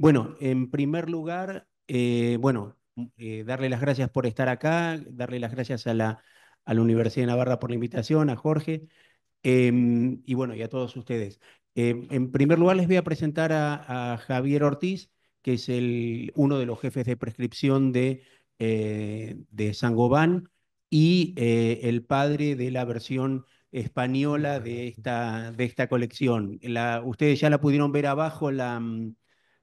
Bueno, en primer lugar, eh, bueno, eh, darle las gracias por estar acá, darle las gracias a la, Universidad de Navarra por la invitación, a Jorge em, y bueno, y a todos ustedes. Em, en primer lugar, les voy a presentar a, Javier Ortiz, que es el, uno de los jefes de prescripción de, eh, de Gobán y el padre de la versión española de esta, de esta colección. ustedes ya la pudieron ver abajo, la mm,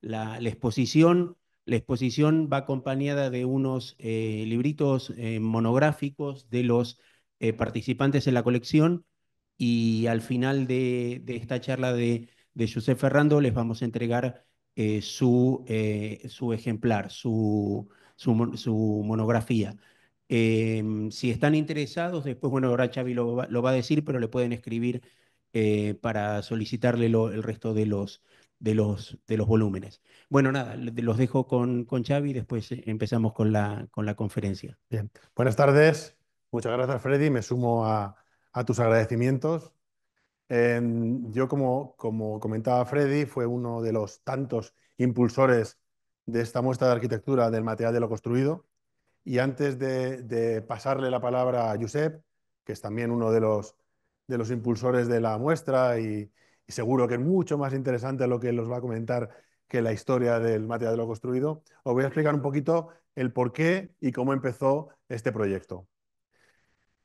la, exposición. La exposición va acompañada de unos eh, libritos eh, monográficos de los eh, participantes en la colección y al final de, esta charla de, de José Ferrando les vamos a entregar su, ejemplar, su, monografía. Em, si están interesados, después, bueno, ahora Xavi lo, va a decir, pero le pueden escribir para solicitarle el resto de los, de los, de los volúmenes. Bueno, nada, los dejo con, con Xavi y después eh, empezamos con la, con la conferencia. Bien, buenas tardes. Muchas gracias, Freddy. Me sumo a, tus agradecimientos. yo, como, como comentaba Freddy, fue uno de los tantos impulsores de esta muestra de arquitectura del material de lo construido. Y antes de, pasarle la palabra a Josep, que es también uno de los, de los impulsores de la muestra y, y seguro que es mucho más interesante lo que os va a comentar que la historia del material de lo construido, os voy a explicar un poquito el por qué y cómo empezó este proyecto.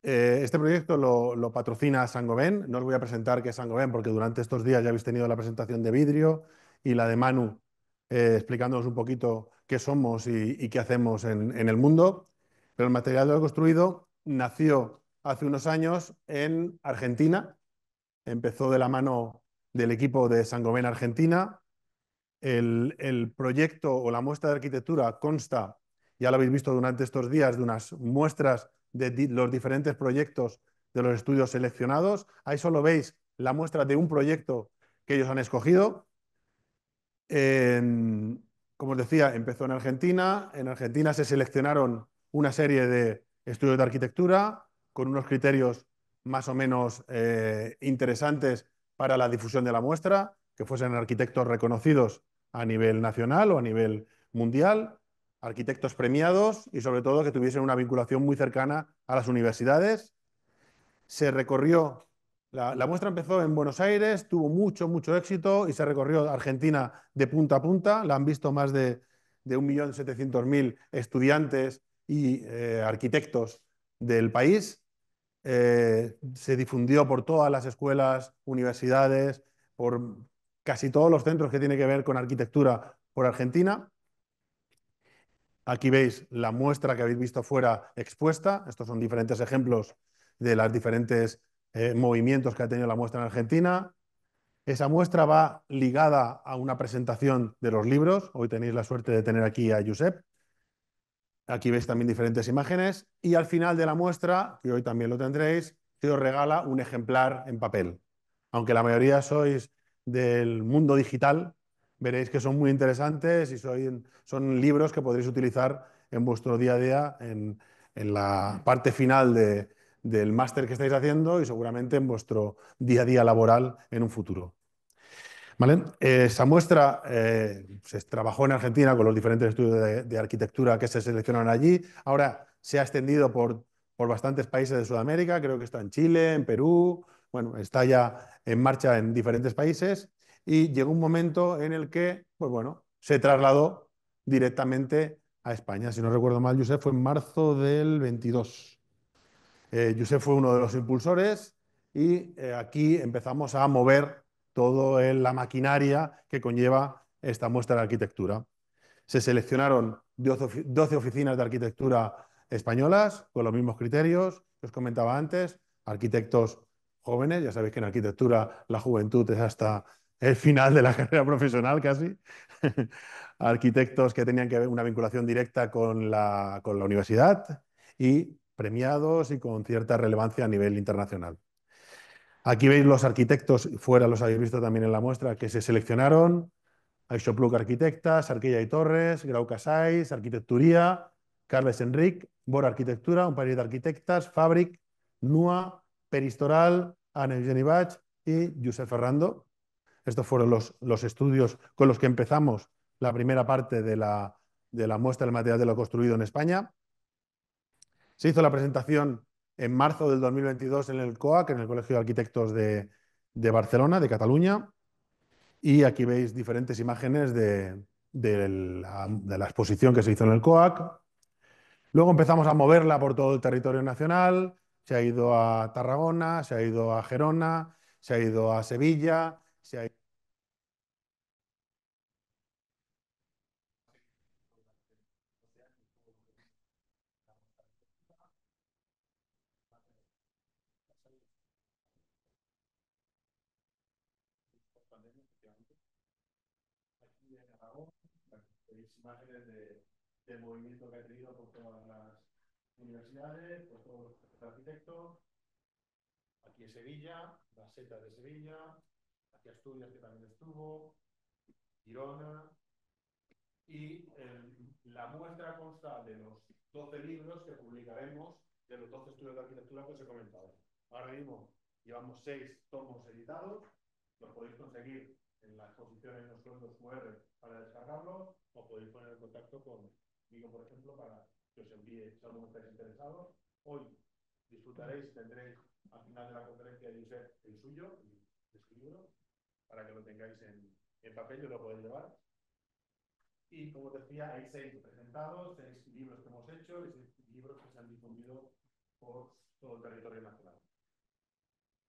Eh, este proyecto lo, lo patrocina Sangobén, No os voy a presentar qué es Sangobén, porque durante estos días ya habéis tenido la presentación de vidrio y la de Manu eh, explicándonos un poquito qué somos y, qué hacemos en, en, el mundo. Pero el material de lo construido nació hace unos años en Argentina. Empezó de la mano del equipo de Sangomén Argentina. El, proyecto o la muestra de arquitectura consta, ya lo habéis visto durante estos días, de unas muestras de los diferentes proyectos de los estudios seleccionados. Ahí solo veis la muestra de un proyecto que ellos han escogido. como os decía, empezó en Argentina. En Argentina se seleccionaron una serie de estudios de arquitectura con unos criterios más o menos eh, interesantes para la difusión de la muestra, que fuesen arquitectos reconocidos a nivel nacional o a nivel mundial, arquitectos premiados y sobre todo que tuviesen una vinculación muy cercana a las universidades. Se recorrió, la, muestra empezó en Buenos Aires, tuvo mucho, mucho éxito y se recorrió Argentina de punta a punta. La han visto más de, de 1.700.000 estudiantes y eh, arquitectos del país. Eh, se difundió por todas las escuelas, universidades, por casi todos los centros que tiene que ver con arquitectura por Argentina. Aquí veis la muestra que habéis visto fuera expuesta. Estos son diferentes ejemplos de los diferentes eh, movimientos que ha tenido la muestra en Argentina. Esa muestra va ligada a una presentación de los libros. Hoy tenéis la suerte de tener aquí a Josep. Aquí veis también diferentes imágenes. Y al final de la muestra, que hoy también lo tendréis, se os regala un ejemplar en papel. Aunque la mayoría sois del mundo digital, veréis que son muy interesantes y son, libros que podréis utilizar en vuestro día a día, en, la parte final del máster que estáis haciendo y seguramente en vuestro día a día laboral en un futuro. Eh, esa muestra eh, se trabajó en Argentina con los diferentes estudios de, arquitectura que se seleccionaron allí. Ahora se ha extendido por, por bastantes países de Sudamérica, creo que está en Chile, en Perú, bueno, está ya en marcha en diferentes países y llegó un momento en el que, pues bueno, se trasladó directamente a España. Si no recuerdo mal, Josep fue en marzo del 22. Eh, Josep fue uno de los impulsores y eh, aquí empezamos a mover todo toda la maquinaria que conlleva esta muestra de arquitectura. Se seleccionaron 12 oficinas de arquitectura españolas con los mismos criterios que os comentaba antes, arquitectos jóvenes, ya sabéis que en arquitectura la juventud es hasta el final de la carrera profesional casi, arquitectos que tenían que ver una vinculación directa con la universidad y premiados y con cierta relevancia a nivel internacional. Aquí veis los arquitectos, fuera los habéis visto también en la muestra, que se seleccionaron. Aishopluk Arquitectas, Arquilla y Torres, Grau Casais, Arquitecturía, Carles Enrique, Bor Arquitectura, un par de arquitectas, Fabric, NUA, Peristoral, anne Eugeni Bach y Josep Ferrando. Estos fueron los, estudios con los que empezamos la primera parte de la, de la muestra del material de lo construido en España. Se hizo la presentación en marzo del 2022 en el COAC, en el Colegio de Arquitectos de, Barcelona, de Cataluña. Y aquí veis diferentes imágenes de, la, exposición que se hizo en el COAC. Luego empezamos a moverla por todo el territorio nacional. Se ha ido a Tarragona, se ha ido a Gerona, se ha ido a Sevilla, Aquí en Aragón, imágenes de, movimiento que ha tenido por todas las universidades, por todos los arquitectos. Aquí en Sevilla, la seta de Sevilla, aquí Asturias que también estuvo, Girona. Y em, la muestra consta de los 12 libros que publicaremos de los 12 estudios de arquitectura que os he comentado. Ahora mismo llevamos seis tomos editados, los podéis conseguir en las en los fondos QR para descargarlo, o podéis poner en contacto con por ejemplo, para que os envíe, si alguno estáis interesados. Hoy disfrutaréis, tendréis al final de la conferencia de el suyo, el su para que lo tengáis en, papel y lo podéis llevar. Y como decía, hay seis presentados, seis libros que hemos hecho y seis libros que se han difundido por todo el territorio nacional.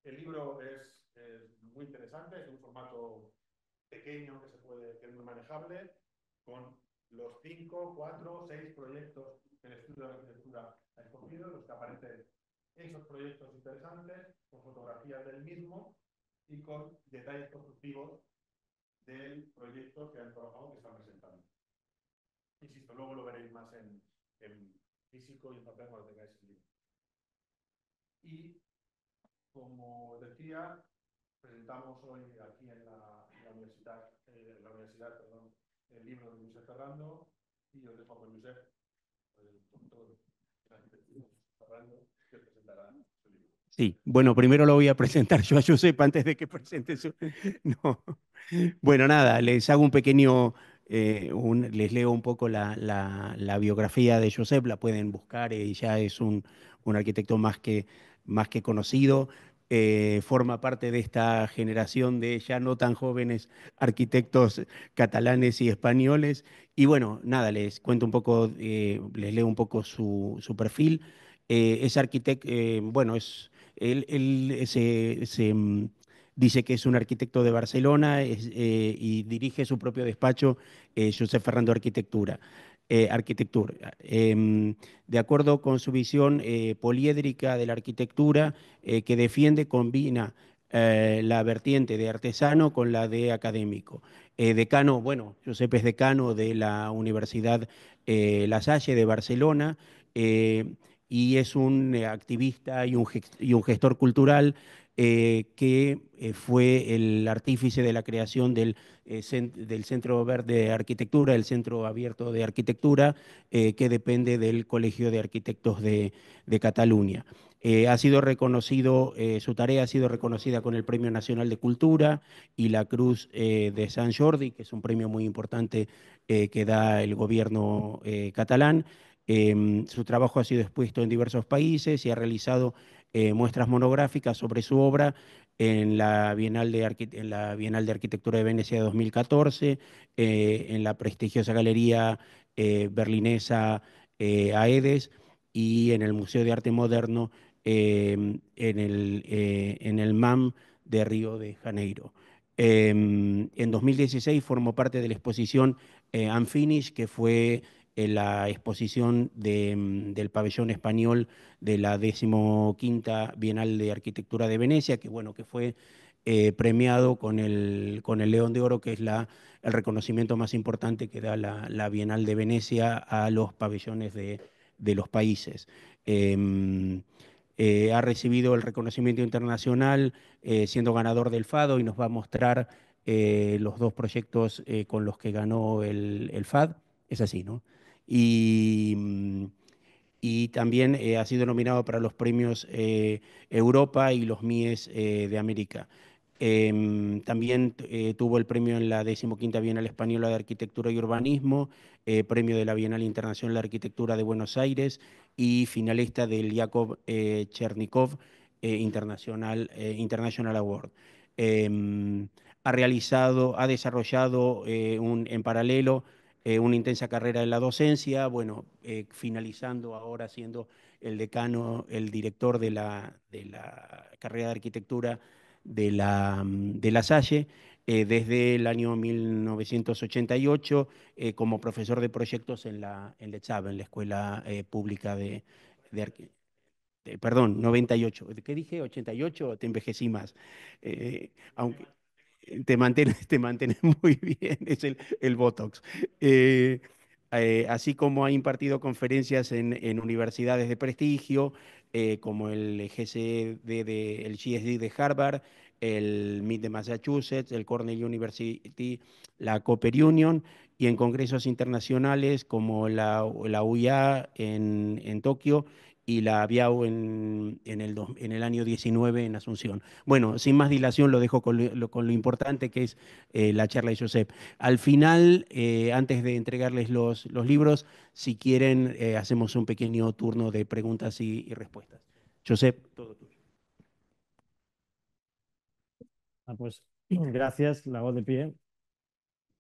El libro es, es muy interesante, es un formato pequeño que se puede, que muy manejable, con los 5, 4, 6 proyectos que el estudio de arquitectura ha escogido, los que aparecen esos proyectos interesantes, con fotografías del mismo y con detalles constructivos del proyecto que han trabajado que están presentando. Insisto, luego lo veréis más en, en físico y en papel cuando tengáis el libro. Y, como decía, presentamos hoy aquí en la la universidad, eh, la universidad perdón, el libro de Josep Ferrando y yo de a Josep, el doctor Ferrando, que presentará su libro. Sí, bueno, primero lo voy a presentar yo a Josep antes de que presente su... No. Bueno, nada, les hago un pequeño... Eh, un, les leo un poco la, la, la, biografía de Josep, la pueden buscar, eh, ya es un, un arquitecto más que, más que conocido. Eh, forma parte de esta generación de ya no tan jóvenes arquitectos catalanes y españoles. Y bueno, nada, les cuento un poco, eh, les leo un poco su, perfil. Eh, es arquitecto, bueno, es, él, mm, dice que es un arquitecto de Barcelona y dirige su propio despacho, José Fernando Arquitectura. Eh, arquitectura. Em, de acuerdo con su visión eh, poliédrica de la arquitectura, eh, que defiende, combina la vertiente de artesano con la de académico. decano, bueno, Josep es decano de la Universidad La Salle de Barcelona y es un eh, activista y un, gestor cultural eh, que eh, fue el artífice de la creación del, Centro Verde de Arquitectura, el Centro Abierto de Arquitectura, que depende del Colegio de Arquitectos de, Cataluña. ha sido reconocido, su tarea ha sido reconocida con el Premio Nacional de Cultura y la Cruz de San Jordi, que es un premio muy importante que da el gobierno catalán. Em, su trabajo ha sido expuesto en diversos países y ha realizado eh, muestras monográficas sobre su obra en la Bienal de, Arquitectura la Bienal de Arquitectura de Venecia 2014, eh, en la prestigiosa Galería eh, Berlinesa AEDES y en el Museo de Arte Moderno em, en, el, en el MAM de Río de Janeiro. Em, en 2016 formó parte de la exposición Unfinished, que fue eh, la exposición mm, del pabellón español de la decimoquinta Bienal de Arquitectura de Venecia, que bueno, que fue eh, premiado con el, León de Oro, que es la, el reconocimiento más importante que da la, Bienal de Venecia a los pabellones de, los países. Em, eh, ha recibido el reconocimiento internacional siendo ganador del FADO y nos va a mostrar los dos proyectos con los que ganó el, el FAD. Es así, ¿no? y, mm, y también eh, ha sido nominado para los premios eh, Europa y los MIES eh, de América. Em, también tuvo el premio en la 15 Bienal Española de Arquitectura y Urbanismo, premio de la Bienal Internacional de Arquitectura de Buenos Aires y finalista del Jacob Chernikov International, International, Award. Em, ha realizado, ha desarrollado un, en paralelo eh, una intensa carrera en la docencia, bueno, eh, finalizando ahora siendo el decano, el director de la, de la carrera de arquitectura de la, mm, de la Salle, eh, desde el año 1988 como profesor de proyectos en la, en ETSAB, en la Escuela Pública de, de Arquitectura perdón, 98, ¿qué dije? 88, te envejecí más. aunque, eh, te mantiene te muy bien, es el, Botox. Eh, eh, así como ha impartido conferencias en, universidades de prestigio, como el de, el GSD de Harvard, el MIT de Massachusetts, el Cornell University, la Cooper Union, y en congresos internacionales como la, la UIA en, en Tokio y la Biau en, el, en el año 19 en Asunción. Bueno, sin más dilación lo dejo con lo, importante que es eh, la charla de Josep. Al final, eh, antes de entregarles los, los libros, si quieren, eh, hacemos un pequeño turno de preguntas y, respuestas. Josep, todo tuyo. Ah, pues gracias, la voz de pie.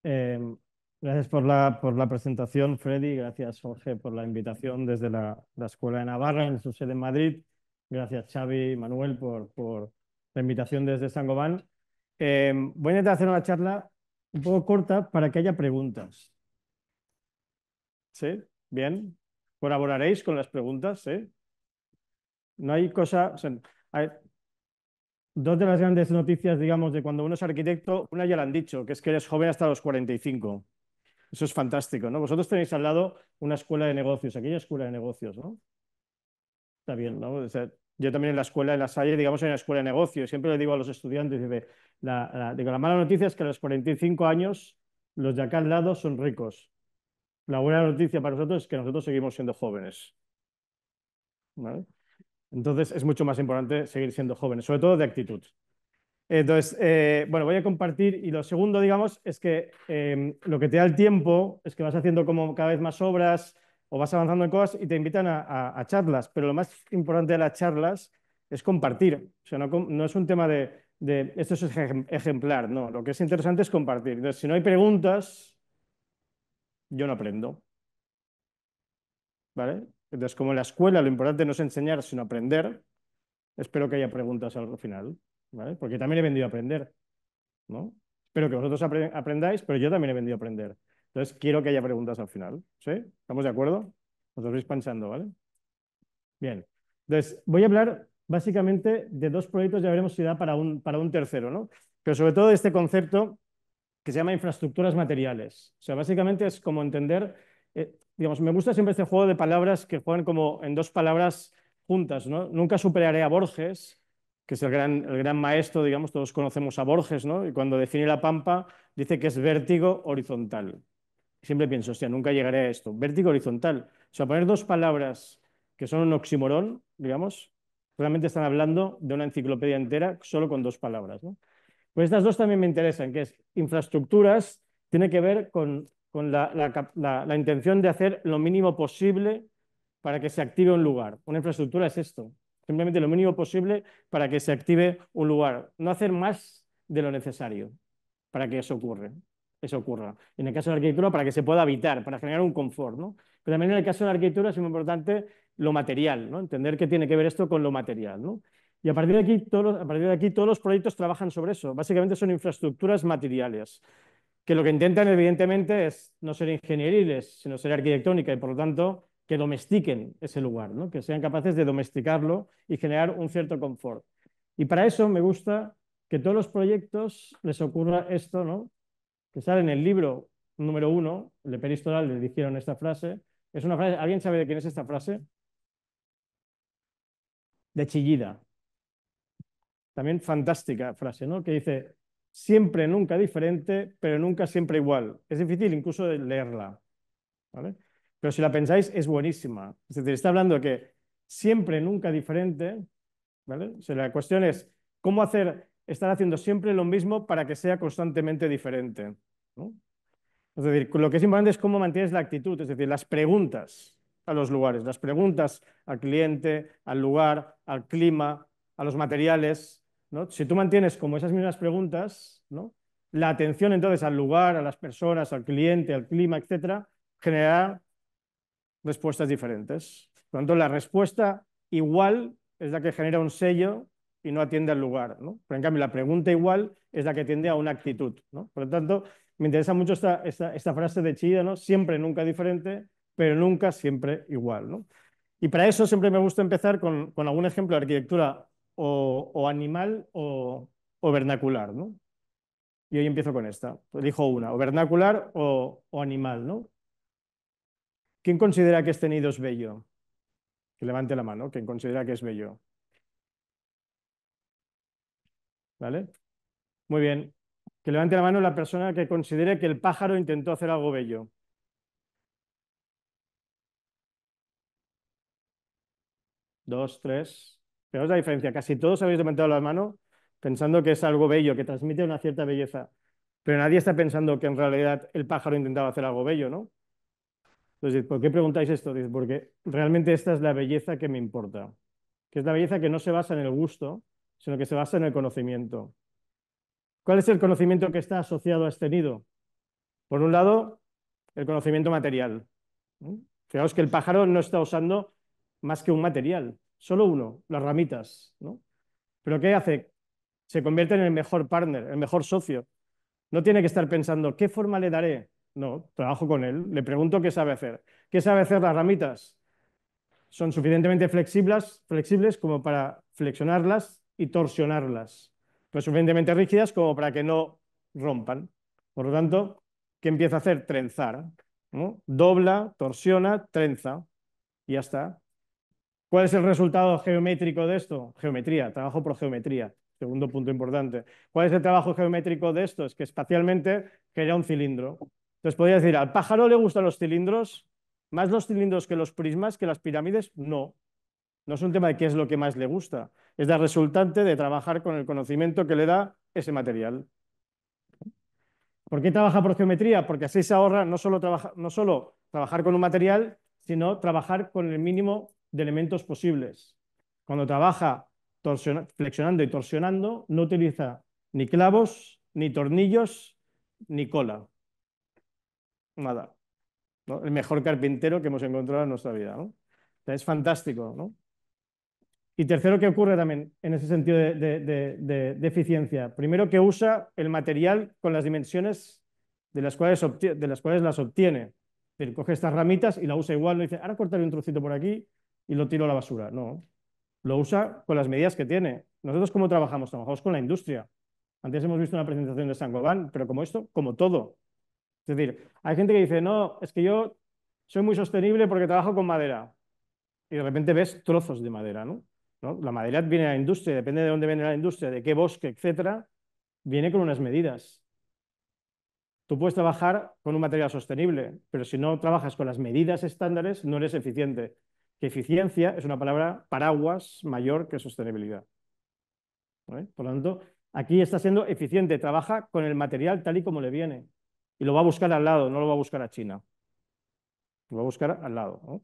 Em, Gracias por la, por la presentación, Freddy. Gracias, Jorge, por la invitación desde la, Escuela de Navarra, en su sede en Madrid. Gracias, Xavi y Manuel, por, la invitación desde San Gobán. Eh, voy a intentar hacer una charla un poco corta para que haya preguntas. ¿Sí? Bien. ¿Colaboraréis con las preguntas? ¿Sí? No hay cosa... dos de las grandes noticias, digamos, de cuando uno es arquitecto, una ya la han dicho, que es que eres joven hasta los 45. Eso es fantástico, ¿no? Vosotros tenéis al lado una escuela de negocios, aquella escuela de negocios, ¿no? Está bien, ¿no? yo también en la escuela, en la Salle, digamos, en la escuela de negocios, siempre le digo a los estudiantes, la, la mala noticia es que a los 45 años los de acá al lado son ricos. La buena noticia para nosotros es que nosotros seguimos siendo jóvenes. Entonces es mucho más importante seguir siendo jóvenes, sobre todo de actitud. Entonces, eh, bueno, voy a compartir y lo segundo, digamos, es que em, lo que te da el tiempo es que vas haciendo como cada vez más obras o vas avanzando en cosas y te invitan a, charlas, pero lo más importante de las charlas es compartir, o sea, no, es un tema de, de, esto es ejemplar, no, lo que es interesante es compartir. Entonces, si no hay preguntas, yo no aprendo. ¿Vale? Entonces, como en la escuela lo importante no es enseñar, sino aprender, espero que haya preguntas al final. Porque también he vendido a aprender, ¿no? Espero que vosotros aprendáis, pero yo también he vendido a aprender. Entonces, quiero que haya preguntas al final, ¿sí? ¿Estamos de acuerdo? Os lo vais pensando, ¿vale? Bien. Entonces, voy a hablar básicamente de dos proyectos, ya veremos si da para un, para un tercero, ¿no? Pero sobre todo de este concepto que se llama infraestructuras materiales. O sea, básicamente es como entender, eh, digamos, me gusta siempre este juego de palabras que juegan como en dos palabras juntas, ¿no? Nunca superaré a Borges, que es el gran, maestro, digamos, todos conocemos a Borges, ¿no? Y cuando define la pampa dice que es vértigo horizontal. Siempre pienso, hostia, nunca llegaré a esto. Vértigo horizontal. O sea, poner dos palabras que son un oxímoron, digamos, realmente están hablando de una enciclopedia entera solo con dos palabras. ¿no? Pues estas dos también me interesan, que es infraestructuras, tiene que ver con, la intención de hacer lo mínimo posible para que se active un lugar. Una infraestructura es esto, simplemente lo mínimo posible para que se active un lugar. No hacer más de lo necesario para que eso ocurra. Eso ocurra. En el caso de la arquitectura, para que se pueda habitar, para generar un confort. ¿no? Pero también en el caso de la arquitectura es muy importante lo material, ¿no? entender qué tiene que ver esto con lo material. ¿no? Y a partir, de aquí, todos a partir de aquí todos los proyectos trabajan sobre eso. Básicamente son infraestructuras materiales, que lo que intentan evidentemente es no ser ingenieriles, sino ser arquitectónica y por lo tanto que domestiquen ese lugar, ¿no? que sean capaces de domesticarlo y generar un cierto confort. Y para eso me gusta que todos los proyectos les ocurra esto, ¿no? que sale en el libro número uno, el de Peristoral, le dijeron esta frase. Es una frase, ¿alguien sabe de quién es esta frase? De Chillida. También fantástica frase, ¿no? Que dice, siempre nunca diferente, pero nunca siempre igual. Es difícil incluso leerla. ¿vale? Pero si la pensáis, es buenísima. Es decir, está hablando de que siempre, nunca diferente, ¿vale? la cuestión es cómo hacer, estar haciendo siempre lo mismo para que sea constantemente diferente. Es decir, lo que es importante es cómo mantienes la actitud, es decir, las preguntas a los lugares, las preguntas al cliente, al lugar, al clima, a los materiales. ¿no? Si tú mantienes como esas mismas preguntas, ¿no? la atención entonces al lugar, a las personas, al cliente, al clima, etcétera, generará respuestas diferentes. Por lo tanto, la respuesta igual es la que genera un sello y no atiende al lugar. ¿no? Pero en cambio, la pregunta igual es la que atiende a una actitud. ¿no? Por lo tanto, me interesa mucho esta, frase de Chida, ¿no? siempre, nunca diferente, pero nunca, siempre igual. ¿no? Y para eso siempre me gusta empezar con, algún ejemplo de arquitectura o, animal o, vernacular. ¿no? Y hoy empiezo con esta. Dijo una, o vernacular o, o animal. ¿no? ¿Quién considera que este nido es bello? Que levante la mano, ¿Quién considera que es bello. ¿Vale? Muy bien. Que levante la mano la persona que considere que el pájaro intentó hacer algo bello. Dos, tres. Veamos la diferencia. Casi todos habéis levantado la mano pensando que es algo bello, que transmite una cierta belleza. Pero nadie está pensando que en realidad el pájaro intentaba hacer algo bello, ¿no? Entonces, ¿por qué preguntáis esto? Dice, porque realmente esta es la belleza que me importa, que es la belleza que no se basa en el gusto, sino que se basa en el conocimiento. ¿Cuál es el conocimiento que está asociado a este nido? Por un lado, el conocimiento material. Fijaos que el pájaro no está usando más que un material, solo uno, las ramitas. Pero ¿qué hace? Se convierte en el mejor partner, el mejor socio. No tiene que estar pensando, ¿qué forma le daré? No, trabajo con él, le pregunto qué sabe hacer. ¿Qué sabe hacer las ramitas? Son suficientemente flexibles, flexibles como para flexionarlas y torsionarlas, pero suficientemente rígidas como para que no rompan. Por lo tanto, ¿qué empieza a hacer? Trenzar. Dobla, torsiona, trenza y ya está. ¿Cuál es el resultado geométrico de esto? Geometría, trabajo por geometría. Segundo punto importante. ¿Cuál es el trabajo geométrico de esto? Es que espacialmente crea un cilindro. Entonces podría decir, ¿al pájaro le gustan los cilindros? ¿Más los cilindros que los prismas, que las pirámides? No. No es un tema de qué es lo que más le gusta. Es la resultante de trabajar con el conocimiento que le da ese material. ¿Por qué trabaja por geometría? Porque así se ahorra no solo, trabaja, no solo trabajar con un material, sino trabajar con el mínimo de elementos posibles. Cuando trabaja flexionando y torsionando, no utiliza ni clavos, ni tornillos, ni cola nada. El mejor carpintero que hemos encontrado en nuestra vida. es fantástico. Y tercero, que ocurre también en ese sentido de, eficiencia? Primero, que usa el material con las dimensiones de las cuales, de las, cuales las obtiene. coge estas ramitas y la usa igual. No dice, ahora cortaré un trocito por aquí y lo tiro a la basura. No, lo usa con las medidas que tiene. Nosotros, ¿cómo trabajamos? Trabajamos con la industria. Antes hemos visto una presentación de San Gobán, pero como esto, como todo. Es decir, hay gente que dice, no, es que yo soy muy sostenible porque trabajo con madera. Y de repente ves trozos de madera, ¿no? La madera viene de la industria, depende de dónde viene la industria, de qué bosque, etcétera, viene con unas medidas. Tú puedes trabajar con un material sostenible, pero si no trabajas con las medidas estándares, no eres eficiente. Que eficiencia es una palabra paraguas mayor que sostenibilidad. Por lo tanto, aquí está siendo eficiente, trabaja con el material tal y como le viene. Y lo va a buscar al lado, no lo va a buscar a China. Lo va a buscar al lado.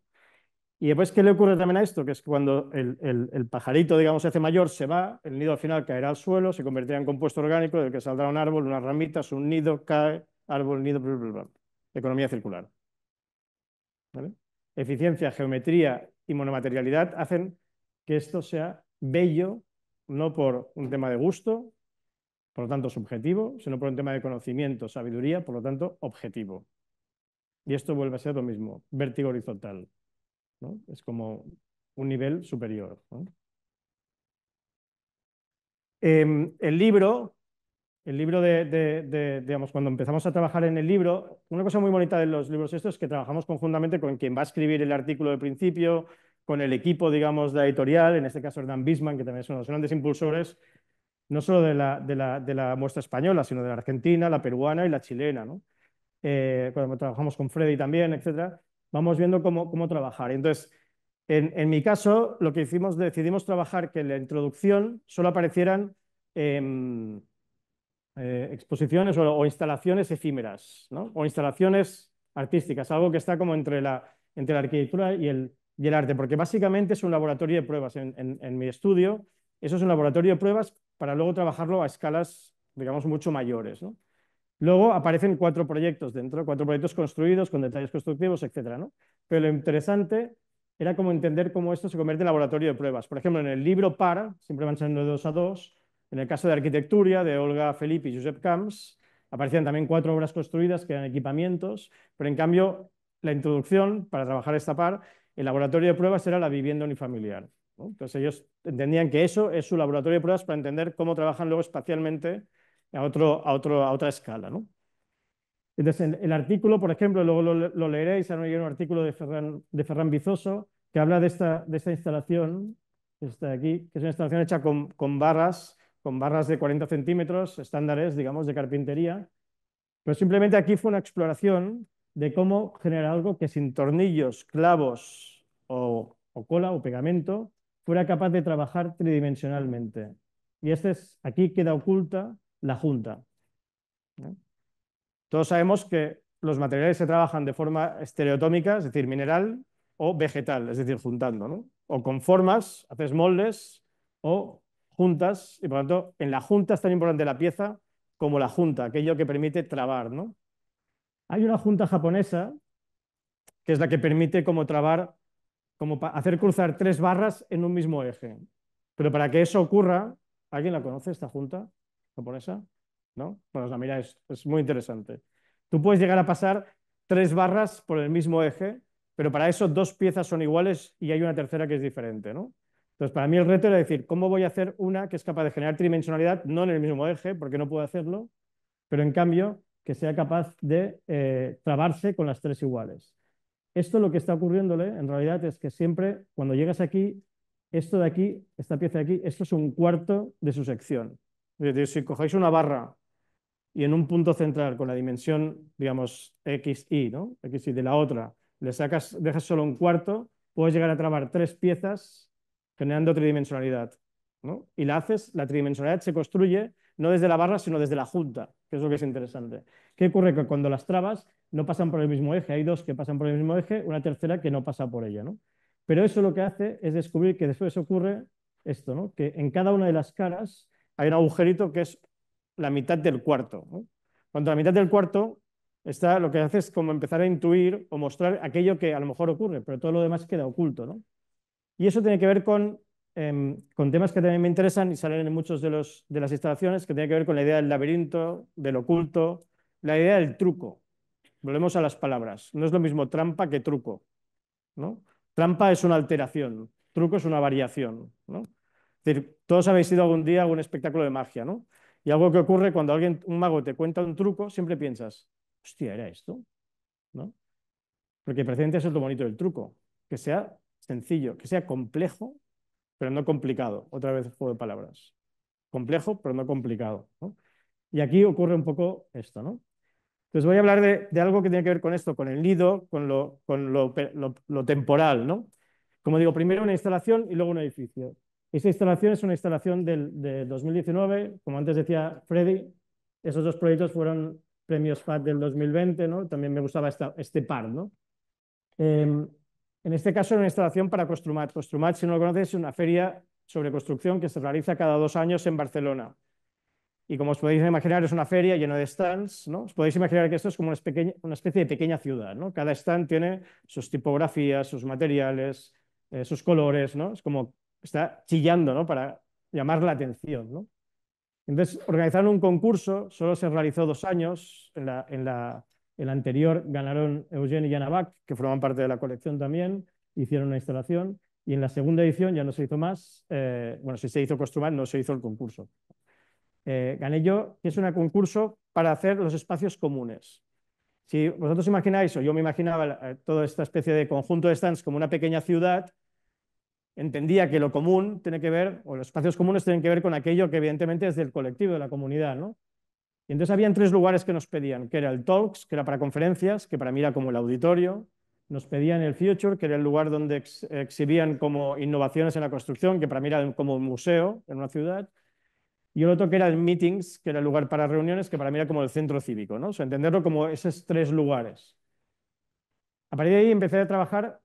Y después, ¿qué le ocurre también a esto? Que es cuando el, pajarito, digamos, hace mayor, se va, el nido al final caerá al suelo, se convertirá en compuesto orgánico, del que saldrá un árbol, unas ramitas, un nido, cae, árbol, nido, bla, bla, bla. Economía circular. Eficiencia, geometría y monomaterialidad hacen que esto sea bello, no por un tema de gusto, por lo tanto subjetivo, sino por un tema de conocimiento, sabiduría, por lo tanto objetivo. Y esto vuelve a ser lo mismo, vértigo horizontal. Es como un nivel superior. Em, el libro, el libro de, digamos, cuando empezamos a trabajar en el libro, una cosa muy bonita de los libros estos es que trabajamos conjuntamente con quien va a escribir el artículo de principio, con el equipo, digamos, de editorial, en este caso Dan Bisman, que también es uno de los grandes impulsores no solo de la, muestra española, sino de la argentina, la peruana y la chilena. ¿no? Eh, cuando trabajamos con Freddy también, etcétera, vamos viendo cómo, trabajar. Entonces, en, en, mi caso, lo que hicimos, decidimos trabajar que en la introducción solo aparecieran em, eh, exposiciones o, instalaciones efímeras, ¿no? o instalaciones artísticas, algo que está como entre la, entre la arquitectura y el, y el arte, porque básicamente es un laboratorio de pruebas. en, en mi estudio, eso es un laboratorio de pruebas para luego trabajarlo a escalas, digamos, mucho mayores. Luego aparecen cuatro proyectos dentro, cuatro proyectos construidos con detalles constructivos, etc. Pero lo interesante era como entender cómo esto se convierte en laboratorio de pruebas. Por ejemplo, en el libro PAR, siempre van saliendo de dos a dos, en el caso de arquitectura de Olga Felipe y Josep Camps, aparecían también cuatro obras construidas que eran equipamientos, pero en cambio la introducción para trabajar esta par, el laboratorio de pruebas era la vivienda unifamiliar. Entonces ellos entendían que eso es su laboratorio de pruebas para entender cómo trabajan luego espacialmente a, otra escala. Entonces el, artículo, por ejemplo, luego lo, leeréis, hay un artículo de Ferran, de Bizoso que habla de esta, esta instalación, que está aquí, que es una instalación hecha con, barras, con barras de 40 centímetros, estándares, digamos, de carpintería. Pero simplemente aquí fue una exploración de cómo generar algo que sin tornillos, clavos o cola o pegamento fuera capaz de trabajar tridimensionalmente. Y este es, aquí queda oculta la junta. Todos sabemos que los materiales se trabajan de forma estereotómica, es decir, mineral o vegetal, es decir, juntando, O con formas, haces moldes o juntas, y por lo tanto, en la junta es tan importante la pieza como la junta, aquello que permite trabar, ¿no? Hay una junta japonesa que es la que permite como trabar como hacer cruzar tres barras en un mismo eje. Pero para que eso ocurra, ¿alguien la conoce, esta junta japonesa? ¿No? Bueno, la mira, es, muy interesante. Tú puedes llegar a pasar tres barras por el mismo eje, pero para eso dos piezas son iguales y hay una tercera que es diferente, ¿no? Entonces, para mí el reto era decir, ¿cómo voy a hacer una que es capaz de generar tridimensionalidad, no en el mismo eje, porque no puedo hacerlo, pero en cambio que sea capaz de eh, trabarse con las tres iguales? Esto lo que está ocurriéndole en realidad es que siempre cuando llegas aquí, esto de aquí, esta pieza de aquí, esto es un cuarto de su sección. Es decir, si cogéis una barra y en un punto central con la dimensión, digamos, xi ¿no? XY de la otra, le sacas, dejas solo un cuarto, puedes llegar a trabar tres piezas generando tridimensionalidad. ¿no? Y la haces, la tridimensionalidad se construye no desde la barra, sino desde la junta, que es lo que es interesante. ¿Qué ocurre? Que cuando las trabas no pasan por el mismo eje. Hay dos que pasan por el mismo eje, una tercera que no pasa por ella. ¿no? Pero eso lo que hace es descubrir que después ocurre esto, ¿no? que en cada una de las caras hay un agujerito que es la mitad del cuarto. Cuando la mitad del cuarto está, lo que hace es como empezar a intuir o mostrar aquello que a lo mejor ocurre, pero todo lo demás queda oculto. Y eso tiene que ver em, con, temas que también me interesan y salen en muchos de, de las instalaciones, que tiene que ver con la idea del laberinto, del oculto, la idea del truco. Volvemos a las palabras. No es lo mismo trampa que truco. ¿no? Trampa es una alteración, truco es una variación. decir, todos habéis ido algún día a algún espectáculo de magia, ¿no? Y algo que ocurre cuando alguien, un mago te cuenta un truco, siempre piensas, hostia, ¿era esto? Porque precisamente es lo bonito del truco, que sea sencillo, que sea complejo, pero no complicado. Otra vez juego de palabras. Complejo, pero no complicado. Y aquí ocurre un poco esto, ¿no? Entonces voy a hablar de, algo que tiene que ver con esto, con el lido, con, lo, temporal. ¿no? Como digo, primero una instalación y luego un edificio. Esa instalación es una instalación del, de 2019, como antes decía Freddy, esos dos proyectos fueron premios FAT del 2020, ¿no? también me gustaba este par. Em, en este caso era una instalación para Costrumat. Costrumat, si no lo conoces, es una feria sobre construcción que se realiza cada dos años en Barcelona. Y como os podéis imaginar, es una feria llena de stands, ¿no? Os podéis imaginar que esto es como una, pequeña, una especie de pequeña ciudad, ¿no? Cada stand tiene sus tipografías, sus materiales, eh, sus colores, ¿no? Es como está chillando, ¿no? Para llamar la atención, ¿no? Entonces, organizaron un concurso, solo se realizó dos años, en la, en la, el anterior ganaron Eugene y Yanabak, que forman parte de la colección también, hicieron una instalación, y en la segunda edición ya no se hizo más, eh, bueno, si se hizo costumar, no se hizo el concurso. Eh, gané yo, que es un concurso para hacer los espacios comunes. Si vosotros imagináis, o yo me imaginaba eh, toda esta especie de conjunto de stands como una pequeña ciudad, entendía que lo común tiene que ver, o los espacios comunes tienen que ver con aquello que evidentemente es del colectivo, de la comunidad, ¿no? Y entonces habían tres lugares que nos pedían, que era el Talks, que era para conferencias, que para mí era como el auditorio, nos pedían el Future, que era el lugar donde exhibían como innovaciones en la construcción, que para mí era como un museo en una ciudad, y el otro que era el meetings, que era el lugar para reuniones, que para mí era como el centro cívico, ¿no? entenderlo como esos tres lugares. A partir de ahí empecé a trabajar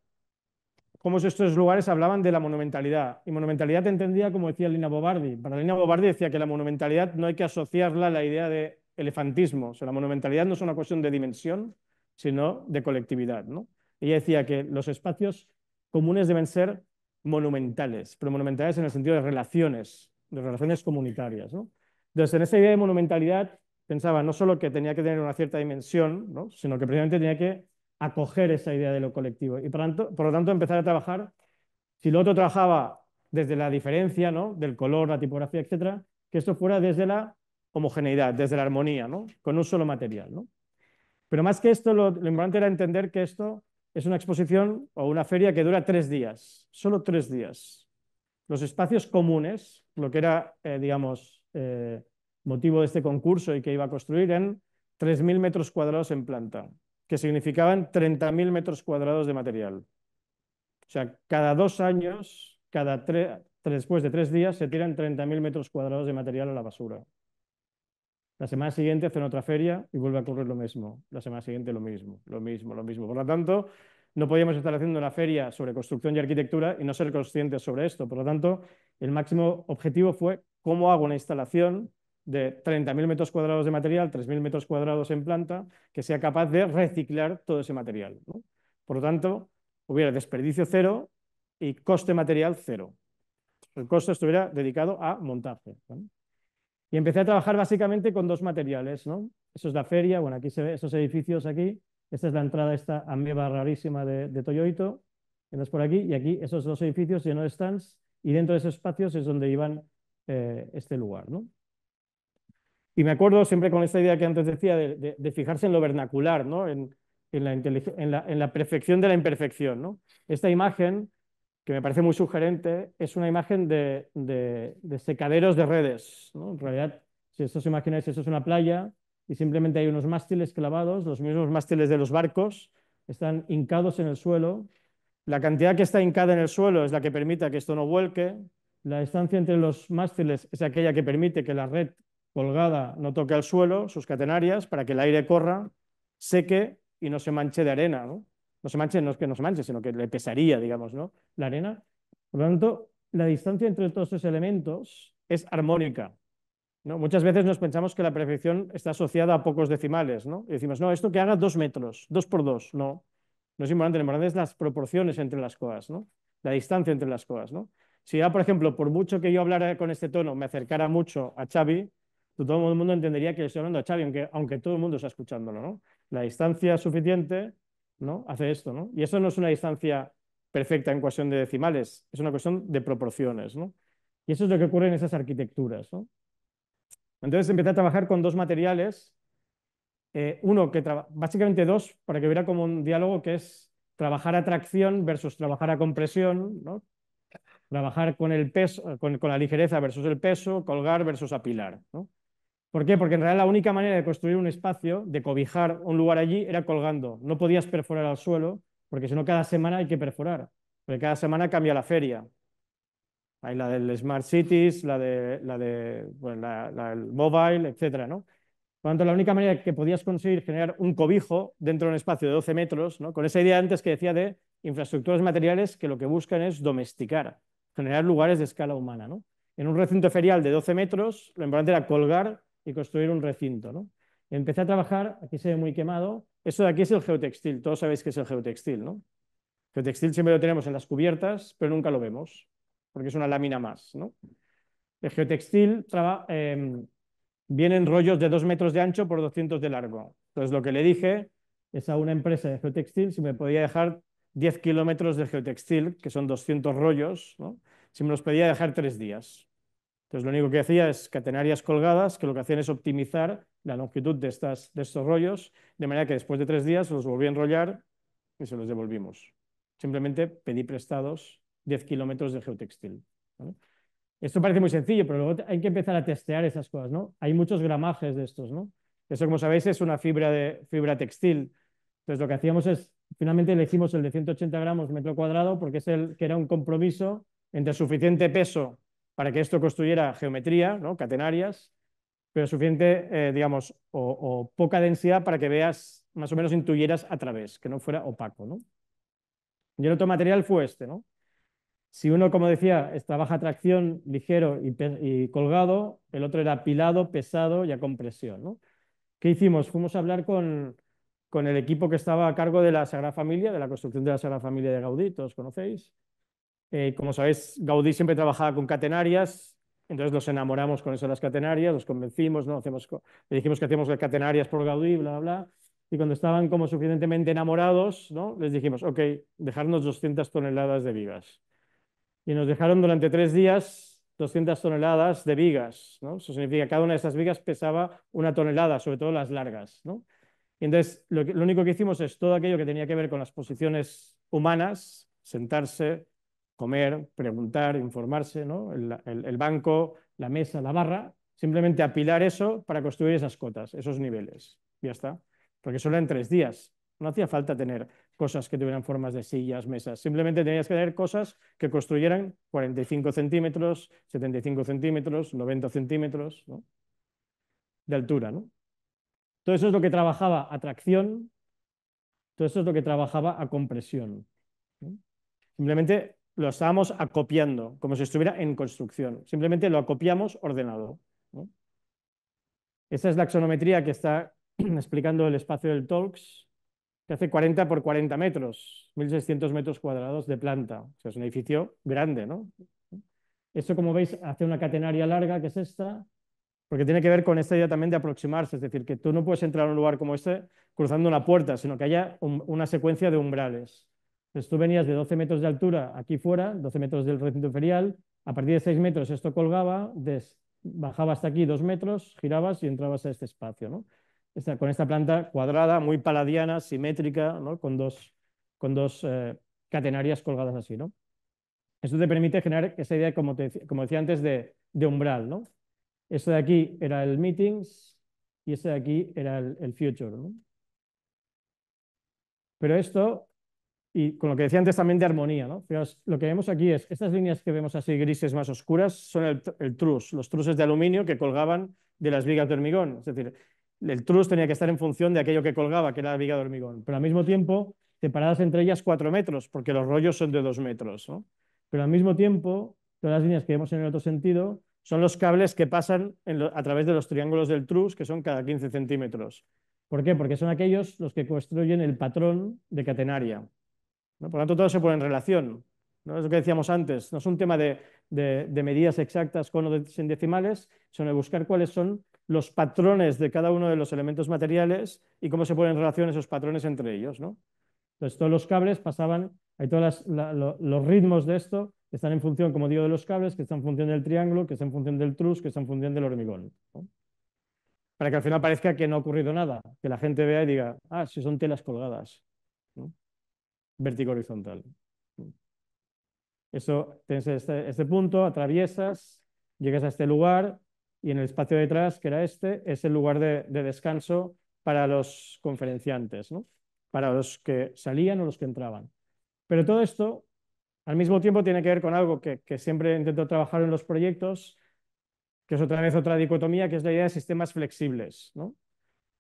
cómo estos tres lugares hablaban de la monumentalidad. Y monumentalidad entendía, como decía Lina Bobardi. Para Lina Bobardi decía que la monumentalidad no hay que asociarla a la idea de elefantismo. O la monumentalidad no es una cuestión de dimensión, sino de colectividad, ¿no? Ella decía que los espacios comunes deben ser monumentales, pero monumentales en el sentido de relaciones, de relaciones comunitarias. ¿no? Entonces, en esa idea de monumentalidad pensaba no solo que tenía que tener una cierta dimensión, ¿no? sino que precisamente tenía que acoger esa idea de lo colectivo y por, tanto, por lo tanto empezar a trabajar, si lo otro trabajaba desde la diferencia ¿no? del color, la tipografía, etcétera, que esto fuera desde la homogeneidad, desde la armonía, ¿no? con un solo material. ¿no? Pero más que esto, lo, lo, importante era entender que esto es una exposición o una feria que dura tres días, solo tres días. Los espacios comunes lo que era, eh, digamos, eh, motivo de este concurso y que iba a construir en 3.000 metros cuadrados en planta, que significaban 30.000 metros cuadrados de material. O sea, cada dos años, cada después de tres días, se tiran 30.000 metros cuadrados de material a la basura. La semana siguiente hacen otra feria y vuelve a ocurrir lo mismo. La semana siguiente lo mismo, lo mismo, lo mismo. Por lo tanto, no podíamos estar haciendo una feria sobre construcción y arquitectura y no ser conscientes sobre esto. Por lo tanto, el máximo objetivo fue cómo hago una instalación de 30.000 metros cuadrados de material, 3.000 metros cuadrados en planta, que sea capaz de reciclar todo ese material. Por lo tanto, hubiera desperdicio cero y coste material cero. El coste estuviera dedicado a montaje. Y empecé a trabajar básicamente con dos materiales. ¿no? Eso es la feria, bueno, aquí se ve esos edificios aquí, esta es la entrada, esta ameba rarísima de, Toyoito, por aquí, y aquí esos dos edificios llenos de stands, y dentro de esos espacios es donde iban eh, este lugar. ¿no? Y me acuerdo siempre con esta idea que antes decía de, fijarse en lo vernacular, ¿no? en, la perfección de la imperfección. Esta imagen, que me parece muy sugerente, es una imagen de, secaderos de redes. En realidad, si os imagináis, eso es una playa, y simplemente hay unos mástiles clavados, los mismos mástiles de los barcos, están hincados en el suelo. La cantidad que está hincada en el suelo es la que permite que esto no vuelque. La distancia entre los mástiles es aquella que permite que la red colgada no toque al suelo, sus catenarias, para que el aire corra, seque y no se manche de arena. No, se manche, no es que no se manche, sino que le pesaría, digamos, la arena. Por lo tanto, la distancia entre todos estos elementos es armónica. Muchas veces nos pensamos que la perfección está asociada a pocos decimales, ¿no? Y decimos, no, esto que haga dos metros, dos por dos, no. No es importante, lo importante es las proporciones entre las cosas, ¿no? La distancia entre las cosas, ¿no? Si ya, por ejemplo, por mucho que yo hablara con este tono, me acercara mucho a Xavi, pues todo el mundo entendería que estoy hablando a Xavi, aunque, aunque todo el mundo está escuchándolo, La distancia suficiente, ¿no? Hace esto, Y eso no es una distancia perfecta en cuestión de decimales, es una cuestión de proporciones, Y eso es lo que ocurre en esas arquitecturas, entonces empecé a trabajar con dos materiales, eh, uno que básicamente dos, para que hubiera como un diálogo que es trabajar a tracción versus trabajar a compresión, ¿no? trabajar con, el peso, con, la ligereza versus el peso, colgar versus apilar. ¿no? ¿Por qué? Porque en realidad la única manera de construir un espacio, de cobijar un lugar allí, era colgando. No podías perforar al suelo, porque si no cada semana hay que perforar, porque cada semana cambia la feria. Hay la del Smart Cities, la de, la de del mobile, etcétera, ¿no? Por tanto, la única manera que podías conseguir generar un cobijo dentro de un espacio de 12 metros, ¿no? con esa idea antes que decía de infraestructuras materiales que lo que buscan es domesticar, generar lugares de escala humana. ¿no? En un recinto ferial de 12 metros, lo importante era colgar y construir un recinto. Empecé a trabajar, aquí se ve muy quemado, eso de aquí es el geotextil, todos sabéis que es el geotextil. ¿no? Geotextil siempre lo tenemos en las cubiertas, pero nunca lo vemos porque es una lámina más. ¿no? El geotextil em, viene en rollos de 2 metros de ancho por 200 de largo. Entonces lo que le dije es a una empresa de geotextil si me podía dejar 10 kilómetros de geotextil, que son 200 rollos, si me los pedía dejar tres días. Entonces lo único que hacía es catenarias colgadas, que lo que hacían es optimizar la longitud de, estas, de estos rollos, de manera que después de tres días los volví a enrollar y se los devolvimos. Simplemente pedí prestados 10 kilómetros de geotextil. Esto parece muy sencillo, pero luego hay que empezar a testear esas cosas, ¿no? Hay muchos gramajes de estos, ¿no? Eso, como sabéis, es una fibra, de, fibra textil. Entonces, lo que hacíamos es, finalmente elegimos el de 180 gramos metro cuadrado porque es el que era un compromiso entre suficiente peso para que esto construyera geometría, ¿no? catenarias, pero suficiente, eh, digamos, o, o, poca densidad para que veas, más o menos intuyeras a través, que no fuera opaco. ¿no? Y el otro material fue este, ¿no? Si uno, como decía, estaba baja tracción ligero y, colgado, el otro era pilado, pesado y a compresión. ¿no? ¿Qué hicimos? Fuimos a hablar con, el equipo que estaba a cargo de la Sagrada Familia, de la construcción de la Sagrada Familia de Gaudí, todos conocéis. Eh, como sabéis, Gaudí siempre trabajaba con catenarias, entonces los enamoramos con eso de las catenarias, los convencimos, ¿no? Hacemos, le dijimos que hacíamos catenarias por Gaudí, bla, bla, Y cuando estaban como suficientemente enamorados, ¿no? les dijimos, ok, dejarnos 200 toneladas de vigas y nos dejaron durante tres días 200 toneladas de vigas. ¿no? Eso significa que cada una de esas vigas pesaba una tonelada, sobre todo las largas. ¿no? Y entonces, lo, único que hicimos es todo aquello que tenía que ver con las posiciones humanas, sentarse, comer, preguntar, informarse, ¿no? el, el, banco, la mesa, la barra, simplemente apilar eso para construir esas cotas, esos niveles. Ya está. Porque solo en tres días. No hacía falta tener cosas que tuvieran formas de sillas, mesas. Simplemente tenías que tener cosas que construyeran 45 centímetros, 75 centímetros, 90 centímetros de altura. Todo eso es lo que trabajaba a tracción, todo eso es lo que trabajaba a compresión. Simplemente lo estábamos acopiando, como si estuviera en construcción. Simplemente lo acopiamos ordenado. Esta es la axonometría que está explicando el espacio del Talks hace 40 por 40 metros, 1.600 metros cuadrados de planta. O sea, es un edificio grande, ¿no? Esto, como veis, hace una catenaria larga, que es esta, porque tiene que ver con esta idea también de aproximarse, es decir, que tú no puedes entrar a un lugar como este cruzando una puerta, sino que haya una secuencia de umbrales. Entonces tú venías de 12 metros de altura aquí fuera, 12 metros del recinto ferial, a partir de 6 metros esto colgaba, des, bajaba hasta aquí 2 metros, girabas y entrabas a este espacio. ¿no? con esta planta cuadrada, muy paladiana, simétrica, con dos, con dos eh, catenarias colgadas así. ¿no? Esto te permite generar esa idea, como, como decía antes, de, umbral. ¿no? Esto de aquí era el meetings y este de aquí era el, future. Pero esto, y con lo que decía antes también de armonía, lo que vemos aquí es, estas líneas que vemos así grises más oscuras son el, el los truses de aluminio que colgaban de las vigas de hormigón. Es decir, el truss tenía que estar en función de aquello que colgaba, que era la viga de hormigón, pero al mismo tiempo separadas entre ellas cuatro metros, porque los rollos son de dos metros. Pero al mismo tiempo, todas las líneas que vemos en el otro sentido son los cables que pasan a través de los triángulos del truss, que son cada 15 centímetros. ¿Por qué? Porque son aquellos los que construyen el patrón de catenaria. Por lo tanto, todo se pone en relación. ¿no? Es lo que decíamos antes, no es un tema de, medidas exactas con o sin decimales, sino de buscar cuáles son los patrones de cada uno de los elementos materiales y cómo se ponen en relación esos patrones entre ellos. ¿no? Entonces, todos los cables pasaban, hay todos los ritmos de esto que están en función, como digo, de los cables, que están en función del triángulo, que están en función del truss, que están en función del hormigón. Para que al final parezca que no ha ocurrido nada, que la gente vea y diga, ah, si son telas colgadas, vertigo horizontal. Eso, tienes este, este punto, atraviesas, llegas a este lugar, y en el espacio detrás, que era este, es el lugar de, descanso para los conferenciantes, para los que salían o los que entraban. Pero todo esto, al mismo tiempo, tiene que ver con algo que, siempre intento trabajar en los proyectos, que es otra vez otra dicotomía, que es la idea de sistemas flexibles.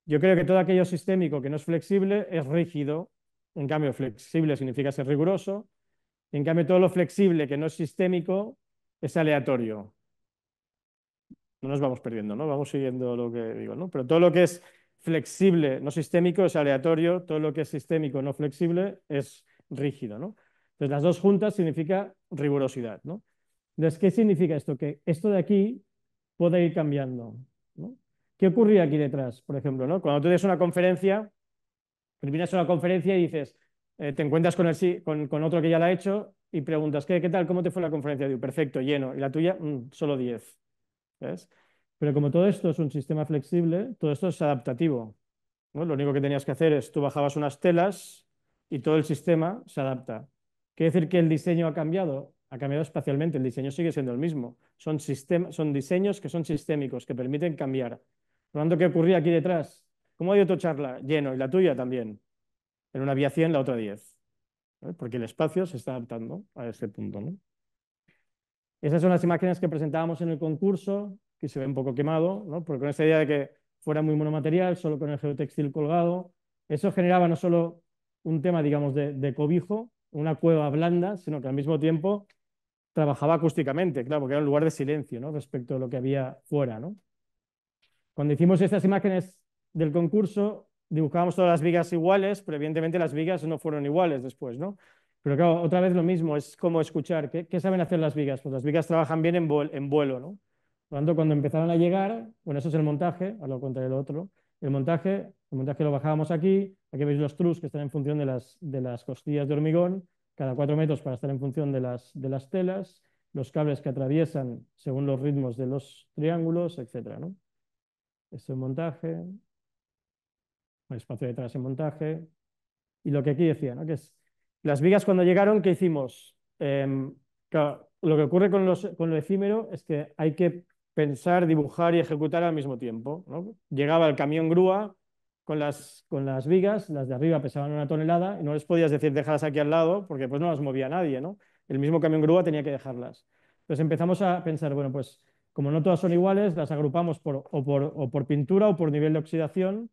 Yo creo que todo aquello sistémico que no es flexible es rígido, en cambio flexible significa ser riguroso, en cambio todo lo flexible que no es sistémico es aleatorio, no nos vamos perdiendo, ¿no? Vamos siguiendo lo que digo, ¿no? Pero todo lo que es flexible, no sistémico, es aleatorio, todo lo que es sistémico, no flexible, es rígido, ¿no? Entonces, las dos juntas significa rigurosidad, ¿no? Entonces, ¿qué significa esto? Que esto de aquí puede ir cambiando, ¿no? ¿Qué ocurría aquí detrás, por ejemplo, ¿no? Cuando tú tienes una conferencia, terminas una conferencia y dices, eh, te encuentras con, el, con, con, otro que ya la ha hecho y preguntas, ¿qué, ¿qué tal? ¿Cómo te fue la conferencia? Digo, perfecto, lleno. ¿Y la tuya? Mm, solo 10. Pero como todo esto es un sistema flexible, todo esto es adaptativo. Lo único que tenías que hacer es tú bajabas unas telas y todo el sistema se adapta. ¿Quiere decir que el diseño ha cambiado? Ha cambiado espacialmente, el diseño sigue siendo el mismo. Son, son diseños que son sistémicos, que permiten cambiar. Por lo tanto, ¿qué ocurría aquí detrás? ¿Cómo ha ido tu charla? Lleno, y la tuya también. En una vía 100, la otra 10. Porque el espacio se está adaptando a ese punto. ¿no? Esas son las imágenes que presentábamos en el concurso, que se ve un poco quemado, porque con esa idea de que fuera muy monomaterial, solo con el geotextil colgado, eso generaba no solo un tema, digamos, de, cobijo, una cueva blanda, sino que al mismo tiempo trabajaba acústicamente, claro, porque era un lugar de silencio ¿no? respecto a lo que había fuera. ¿no? Cuando hicimos estas imágenes del concurso, dibujábamos todas las vigas iguales, pero evidentemente las vigas no fueron iguales después. ¿no? Pero claro, otra vez lo mismo, es como escuchar, ¿qué, saben hacer las vigas? Pues las vigas trabajan bien en, vuelo, ¿no? Por lo tanto, cuando empezaron a llegar, bueno, eso es el montaje, a lo contrario del otro, el montaje, el montaje lo bajábamos aquí, aquí veis los trus que están en función de las, de las costillas de hormigón, cada cuatro metros para estar en función de las, de las telas, los cables que atraviesan según los ritmos de los triángulos, etc. ¿no? Esto es montaje, el espacio detrás en montaje, y lo que aquí decía, ¿no? que es las vigas cuando llegaron, ¿qué hicimos? Em, lo que ocurre con, los, lo efímero es que hay que pensar, dibujar y ejecutar al mismo tiempo. Llegaba el camión grúa con las, con las vigas, las de arriba pesaban una tonelada y no les podías decir dejarlas aquí al lado porque pues no las movía nadie. ¿no? El mismo camión grúa tenía que dejarlas. Entonces empezamos a pensar, bueno, pues como no todas son iguales, las agrupamos por, o, por, o por pintura o por nivel de oxidación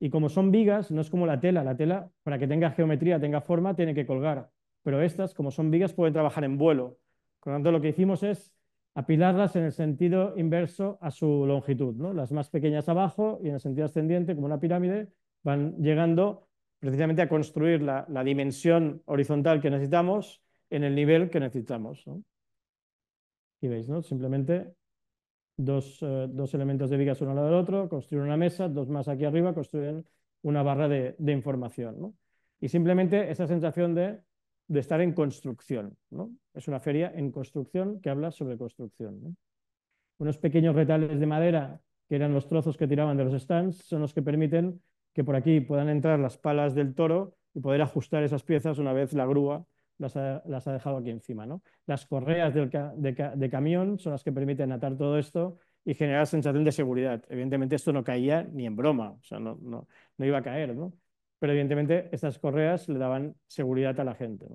y como son vigas, no es como la tela. La tela, para que tenga geometría, tenga forma, tiene que colgar. Pero estas, como son vigas, pueden trabajar en vuelo. Por lo tanto, lo que hicimos es apilarlas en el sentido inverso a su longitud. ¿no? Las más pequeñas abajo y en el sentido ascendiente, como una pirámide, van llegando precisamente a construir la, dimensión horizontal que necesitamos en el nivel que necesitamos. veis, ¿no? Simplemente eh, dos, elementos de vigas uno al lado del otro, construyen una mesa, dos más aquí arriba, construyen una barra de, información. Y simplemente esa sensación de, estar en construcción. Es una feria en construcción que habla sobre construcción. Unos pequeños retales de madera, que eran los trozos que tiraban de los stands, son los que permiten que por aquí puedan entrar las palas del toro y poder ajustar esas piezas una vez la grúa las ha, dejado aquí encima. Las correas del de, camión son las que permiten atar todo esto y generar sensación de seguridad. Evidentemente esto no caía ni en broma, o sea, no, iba a caer, ¿no? Pero evidentemente estas correas le daban seguridad a la gente.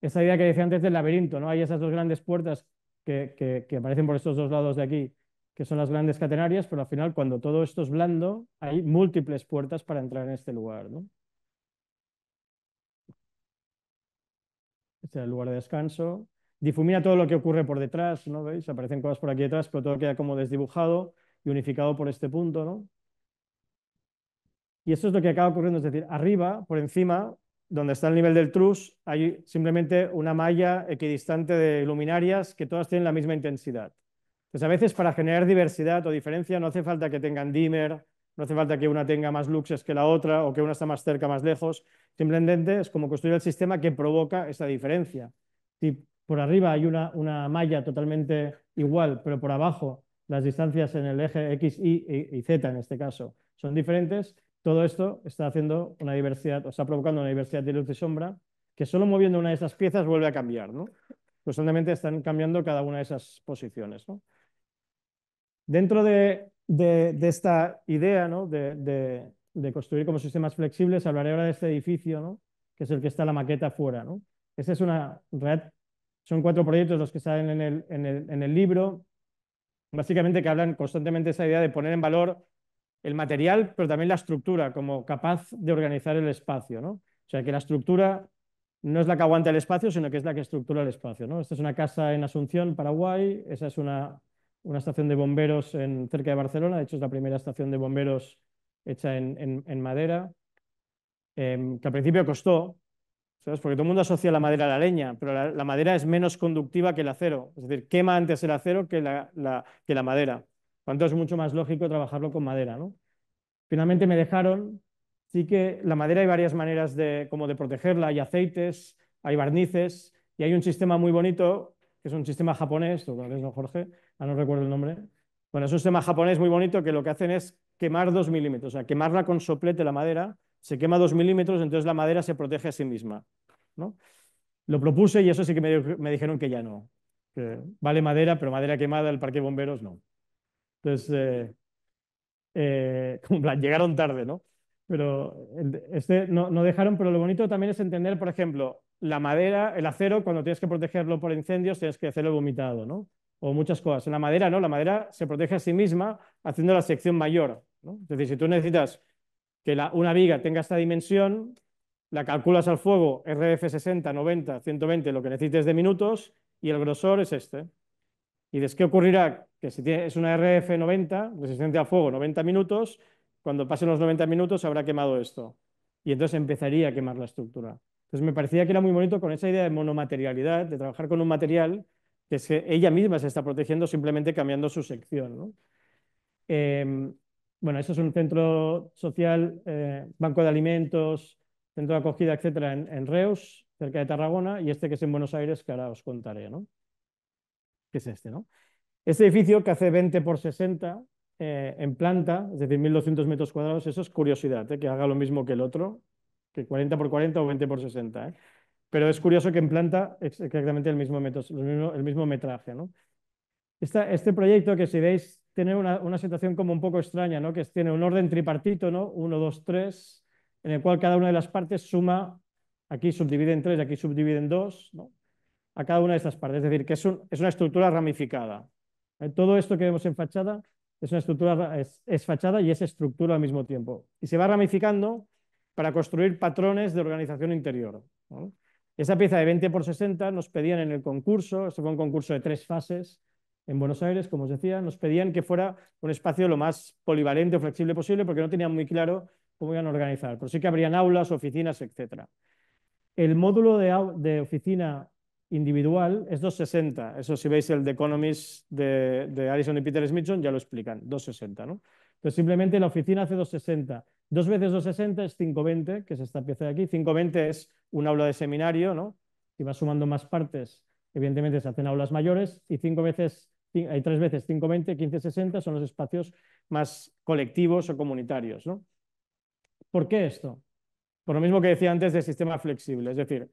Esta idea que decía antes del laberinto, ¿no? Hay esas dos grandes puertas que, que, aparecen por estos dos lados de aquí, que son las grandes catenarias, pero al final cuando todo esto es blando, hay múltiples puertas para entrar en este lugar, ¿no? es el lugar de descanso. Difumina todo lo que ocurre por detrás, ¿no? ¿Veis? Aparecen cosas por aquí detrás, pero todo queda como desdibujado y unificado por este punto, ¿no? Y esto es lo que acaba ocurriendo, es decir, arriba, por encima, donde está el nivel del truss, hay simplemente una malla equidistante de luminarias que todas tienen la misma intensidad. Entonces, a veces para generar diversidad o diferencia no hace falta que tengan dimmer, no hace falta que una tenga más luxes que la otra o que una está más cerca, más lejos. Simplemente es como construir el sistema que provoca esa diferencia. Si por arriba hay una, una malla totalmente igual, pero por abajo las distancias en el eje X, Y e, y Z en este caso son diferentes, todo esto está haciendo una diversidad, o está provocando una diversidad de luz y sombra que solo moviendo una de esas piezas vuelve a cambiar, ¿no? Constantemente están cambiando cada una de esas posiciones, Dentro de de, esta idea de, construir como sistemas flexibles, hablaré ahora de este edificio, que es el que está la maqueta afuera. ¿no? es una red, son cuatro proyectos los que salen en el, libro, básicamente que hablan constantemente de esa idea de poner en valor el material, pero también la estructura, como capaz de organizar el espacio. ¿no? O sea, que la estructura no es la que aguanta el espacio, sino que es la que estructura el espacio. ¿no? Esta es una casa en Asunción, Paraguay, esa es una una estación de bomberos en, cerca de Barcelona, de hecho es la primera estación de bomberos hecha en, madera, em, que al principio costó, ¿sabes? porque todo el mundo asocia la madera a la leña, pero la, madera es menos conductiva que el acero, es decir, quema antes el acero que la, que la madera, por tanto es mucho más lógico trabajarlo con madera. Finalmente me dejaron, sí que la madera hay varias maneras de, como de protegerla, hay aceites, hay barnices, y hay un sistema muy bonito, que es un sistema japonés, lo ¿no, Jorge? Ah, no recuerdo el nombre. Bueno, es un sistema japonés muy bonito que lo que hacen es quemar dos milímetros, o sea, quemarla con soplete la madera, se quema dos milímetros, entonces la madera se protege a sí misma. ¿no? Lo propuse y eso sí que me, dijeron que ya no. vale madera, pero madera quemada, el parque de bomberos no. Entonces, eh, eh, plan, llegaron tarde, ¿no? Pero este no, no dejaron, pero lo bonito también es entender, por ejemplo, la madera, el acero, cuando tienes que protegerlo por incendios, tienes que hacerlo vomitado, ¿no? o muchas cosas. En la madera, ¿no? La madera se protege a sí misma haciendo la sección mayor. ¿no? Es decir, si tú necesitas que la, una viga tenga esta dimensión, la calculas al fuego RF 60, 90, 120, lo que necesites de minutos, y el grosor es este. ¿Y de qué ocurrirá? Que si es una RF 90, resistente al fuego 90 minutos, cuando pasen los 90 minutos habrá quemado esto. Y entonces empezaría a quemar la estructura. Entonces me parecía que era muy bonito con esa idea de monomaterialidad, de trabajar con un material que es que ella misma se está protegiendo simplemente cambiando su sección. Em, bueno, eso es un centro social, eh, banco de alimentos, centro de acogida, etcétera, en, Reus, cerca de Tarragona, y este que es en Buenos Aires, que ahora os contaré, ¿no? Que es este, ¿no? Este edificio que hace 20 por 60 eh, en planta, es decir, 1.200 metros cuadrados, eso es curiosidad, ¿eh? que haga lo mismo que el otro, que 40 por 40 o 20 por 60. Pero es curioso que en planta exactamente el mismo, metos, el mismo, metraje. ¿no? este proyecto, que si veis, tiene una, situación como un poco extraña, ¿no? que tiene un orden tripartito, ¿no? uno, dos, tres, en el cual cada una de las partes suma, aquí subdivide en tres, aquí subdivide en dos, a cada una de estas partes. Es decir, que es, una estructura ramificada. Eh, todo esto que vemos en fachada es una estructura, es, fachada y es estructura al mismo tiempo. Y se va ramificando para construir patrones de organización interior. Esa pieza de 20 por 60 nos pedían en el concurso, esto fue un concurso de tres fases en Buenos Aires, como os decía, nos pedían que fuera un espacio lo más polivalente o flexible posible porque no tenían muy claro cómo iban a organizar, pero sí que habrían aulas, oficinas, etc. El módulo de, oficina individual es 260, eso si veis el The Economist de, Alison y Peter Smithson ya lo explican, 260, ¿no? Entonces simplemente la oficina hace 260, Dos veces 260 es 520, que es esta pieza de aquí. 520 es un aula de seminario, ¿no? Si vas sumando más partes, evidentemente se hacen aulas mayores. Y cinco veces, hay tres veces 520, 1560 son los espacios más colectivos o comunitarios, ¿no? ¿Por qué esto? Por lo mismo que decía antes del sistema flexible. Es decir,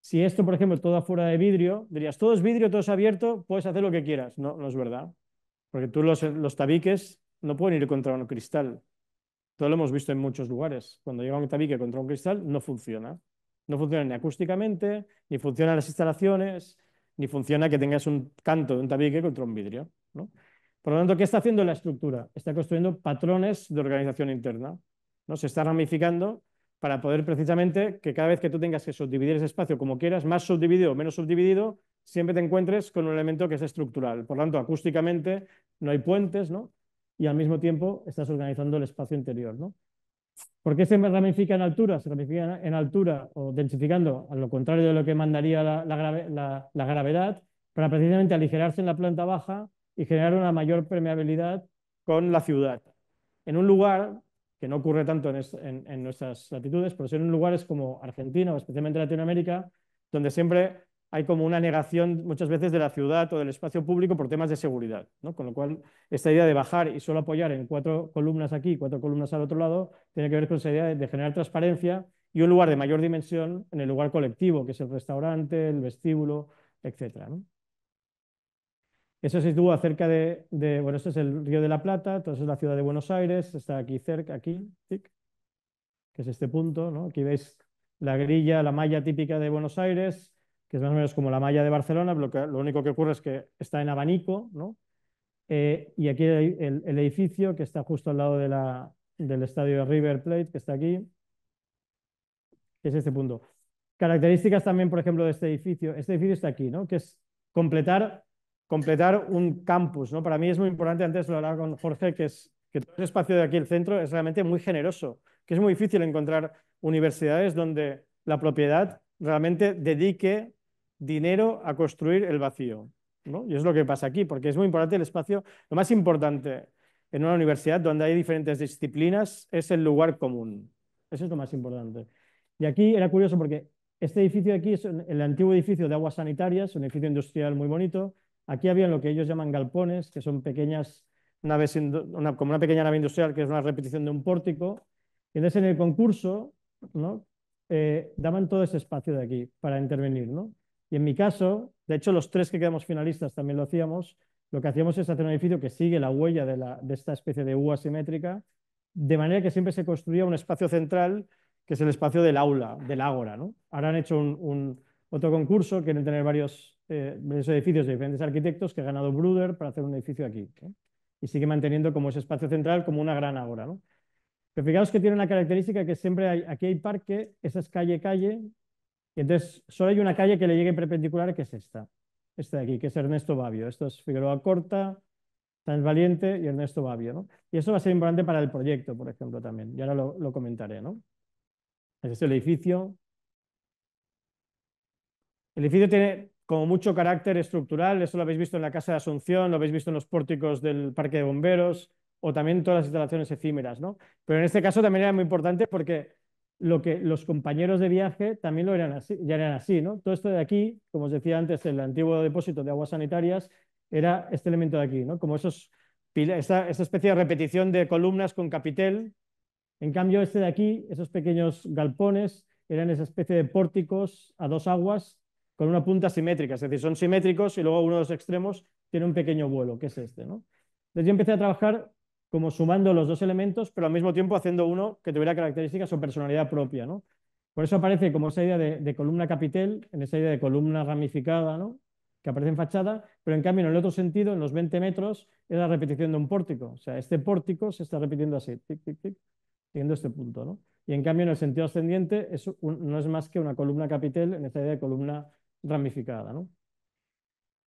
si esto, por ejemplo, todo fuera de vidrio, dirías, todo es vidrio, todo es abierto, puedes hacer lo que quieras. No, no es verdad. Porque tú los, los tabiques no pueden ir contra un cristal todo lo hemos visto en muchos lugares. Cuando llega un tabique contra un cristal, no funciona. No funciona ni acústicamente, ni funcionan las instalaciones, ni funciona que tengas un canto de un tabique contra un vidrio. Por lo tanto, ¿qué está haciendo la estructura? Está construyendo patrones de organización interna. ¿no? Se está ramificando para poder precisamente que cada vez que tú tengas que subdividir ese espacio como quieras, más subdividido o menos subdividido, siempre te encuentres con un elemento que es estructural. Por lo tanto, acústicamente no hay puentes, ¿no? y al mismo tiempo estás organizando el espacio interior. ¿no? ¿Por qué se ramifica en altura? Se ramifica en altura o densificando, a lo contrario de lo que mandaría la, gravedad, para precisamente aligerarse en la planta baja y generar una mayor permeabilidad con la ciudad. En un lugar que no ocurre tanto en, nuestras latitudes, pero en lugares como Argentina o especialmente Latinoamérica, donde siempre hay como una negación muchas veces de la ciudad o del espacio público por temas de seguridad, Con lo cual, esta idea de bajar y solo apoyar en cuatro columnas aquí y cuatro columnas al otro lado tiene que ver con esa idea de, generar transparencia y un lugar de mayor dimensión en el lugar colectivo, que es el restaurante, el vestíbulo, etc. Eso se sitúa cerca de, bueno, este es el Río de la Plata, entonces es la ciudad de Buenos Aires, está aquí cerca, aquí, que es este punto, Aquí veis la grilla, la malla típica de Buenos Aires, que es más o menos como la malla de Barcelona, lo, único que ocurre es que está en abanico, ¿no? Eh, y aquí el, edificio que está justo al lado de la, del estadio de River Plate, que está aquí, que es este punto. Características también, por ejemplo, de este edificio. Este edificio está aquí, ¿no? Que es completar, completar un campus, ¿no? Para mí es muy importante, antes lo hablaba con Jorge, que es que todo el espacio de aquí, el centro, es realmente muy generoso, que es muy difícil encontrar universidades donde la propiedad realmente dedique dinero a construir el vacío. ¿no? Y es lo que pasa aquí, porque es muy importante el espacio. Lo más importante en una universidad donde hay diferentes disciplinas es el lugar común. Eso es lo más importante. Y aquí era curioso porque este edificio de aquí es el antiguo edificio de aguas sanitarias, un edificio industrial muy bonito. Aquí habían lo que ellos llaman galpones, que son pequeñas naves, como una pequeña nave industrial, que es una repetición de un pórtico. Y entonces en el concurso, eh, daban todo ese espacio de aquí para intervenir, ¿no? Y en mi caso, de hecho, los tres que quedamos finalistas también lo hacíamos. Lo que hacíamos es hacer un edificio que sigue la huella de, esta especie de U asimétrica, de manera que siempre se construía un espacio central, que es el espacio del aula, del ágora. ¿no? Ahora han hecho un, otro concurso, quieren tener eh, varios, edificios de diferentes arquitectos que ha ganado Bruder para hacer un edificio aquí. Y sigue manteniendo como ese espacio central como una gran ágora. ¿no? Pero fijaos que tiene una característica que siempre aquí hay parque, esa es calle-calle, y entonces solo hay una calle que le llegue perpendicular, que es esta, esta de aquí, que es Ernesto Babio. Esto es Figueroa Corta, San Valiente y Ernesto Babio. Y eso va a ser importante para el proyecto, por ejemplo, también. Y ahora lo, lo comentaré. ¿no? Este es el edificio. El edificio tiene como mucho carácter estructural. Eso lo habéis visto en la Casa de Asunción, lo habéis visto en los pórticos del Parque de Bomberos o también todas las instalaciones efímeras. ¿no? Pero en este caso también era muy importante porque lo que los compañeros de viaje también lo eran así, ya eran así, ¿no? Todo esto de aquí, como os decía antes, el antiguo depósito de aguas sanitarias era este elemento de aquí, ¿no? Como esos, esa especie de repetición de columnas con capitel. En cambio, este de aquí, esos pequeños galpones, eran esa especie de pórticos a dos aguas con una punta simétrica, es decir, son simétricos y luego uno de los extremos tiene un pequeño vuelo, que es este, ¿no? Entonces yo empecé a trabajar como sumando los dos elementos, pero al mismo tiempo haciendo uno que tuviera características o personalidad propia. ¿no? Por eso aparece como esa idea de, columna capitel, en esa idea de columna ramificada, ¿no? que aparece en fachada, pero en cambio en el otro sentido, en los 20 metros, es la repetición de un pórtico. O sea, este pórtico se está repitiendo así, tic, tic, tic, siguiendo este punto. ¿no? Y en cambio en el sentido ascendiente no es más que una columna capitel en esa idea de columna ramificada. ¿no?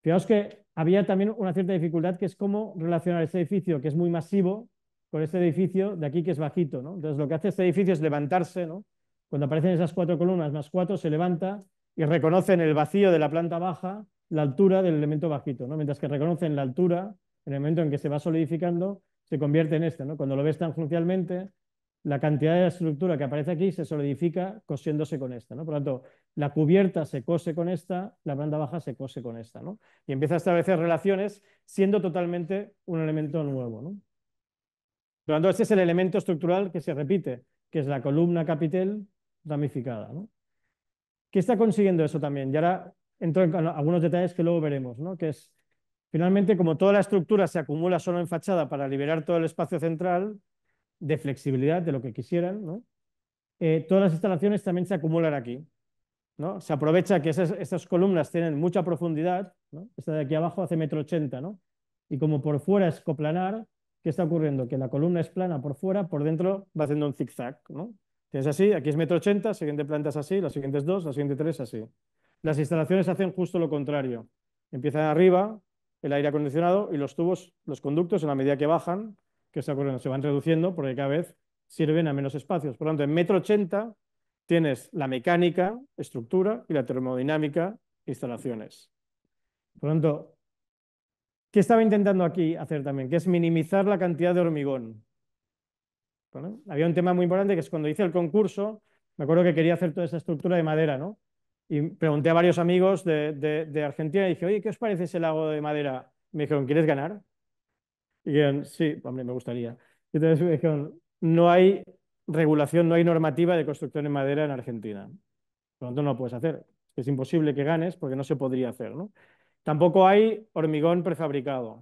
Fijaos que había también una cierta dificultad que es cómo relacionar este edificio, que es muy masivo, con este edificio de aquí que es bajito. ¿no? Entonces, lo que hace este edificio es levantarse. ¿no? Cuando aparecen esas cuatro columnas más cuatro, se levanta y reconocen el vacío de la planta baja, la altura del elemento bajito. ¿no? Mientras que reconocen la altura, en el momento en que se va solidificando, se convierte en este. ¿no? Cuando lo ves tangencialmente, la cantidad de la estructura que aparece aquí se solidifica cosiéndose con esta. ¿no? Por lo tanto, la cubierta se cose con esta, la banda baja se cose con esta, ¿no? Y empieza a establecer relaciones siendo totalmente un elemento nuevo, Por lo tanto, este es el elemento estructural que se repite, que es la columna capitel ramificada, ¿Qué está consiguiendo eso también? Y ahora entro en algunos detalles que luego veremos, ¿no? Que es, finalmente, como toda la estructura se acumula solo en fachada para liberar todo el espacio central de flexibilidad, de lo que quisieran, eh, todas las instalaciones también se acumulan aquí. Se aprovecha que estas columnas tienen mucha profundidad, Esta de aquí abajo hace metro ochenta, Y como por fuera es coplanar, ¿qué está ocurriendo? Que la columna es plana por fuera, por dentro va haciendo un zigzag, ¿no? Tienes así, aquí es metro ochenta, siguiente planta es así, las siguientes dos, la siguiente tres así. Las instalaciones hacen justo lo contrario. Empiezan arriba el aire acondicionado y los tubos, los conductos, en la medida que bajan, que se, se van reduciendo porque cada vez sirven a menos espacios. Por lo tanto, en metro ochenta Tienes la mecánica, estructura, y la termodinámica, instalaciones. Por lo tanto, ¿qué estaba intentando aquí hacer también? Que es minimizar la cantidad de hormigón. Había un tema muy importante que es cuando hice el concurso, me acuerdo que quería hacer toda esa estructura de madera, ¿no? Y pregunté a varios amigos de, Argentina y dije, oye, ¿qué os parece ese lago de madera? Me dijeron, ¿quieres ganar? Y dijeron, sí, hombre, me gustaría. Y entonces me dijeron, no hay regulación, no hay normativa de construcción en madera en Argentina. Por lo tanto, no lo puedes hacer. Es imposible que ganes porque no se podría hacer. Tampoco hay hormigón prefabricado.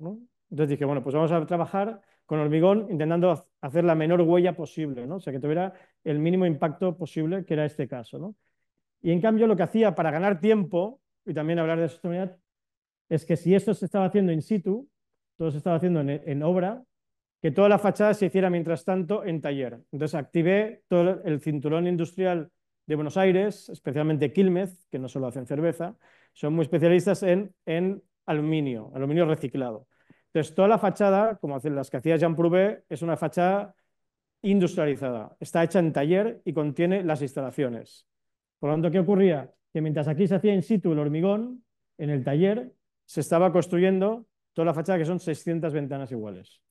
Entonces dije, bueno, pues vamos a trabajar con hormigón intentando hacer la menor huella posible, ¿no? o sea, que tuviera el mínimo impacto posible, que era este caso. Y en cambio, lo que hacía para ganar tiempo y también hablar de sostenibilidad es que si esto se estaba haciendo in situ, todo se estaba haciendo en, en obra, que toda la fachada se hiciera mientras tanto en taller. Entonces activé todo el cinturón industrial de Buenos Aires, especialmente Quilmez, que no solo hacen cerveza, son muy especialistas en, en aluminio, aluminio reciclado. Entonces, toda la fachada, como las que hacía Jean Prouvé, es una fachada industrializada. Está hecha en taller y contiene las instalaciones. Por lo tanto, ¿qué ocurría? Que mientras aquí se hacía in situ el hormigón, en el taller se estaba construyendo toda la fachada, que son 600 ventanas iguales.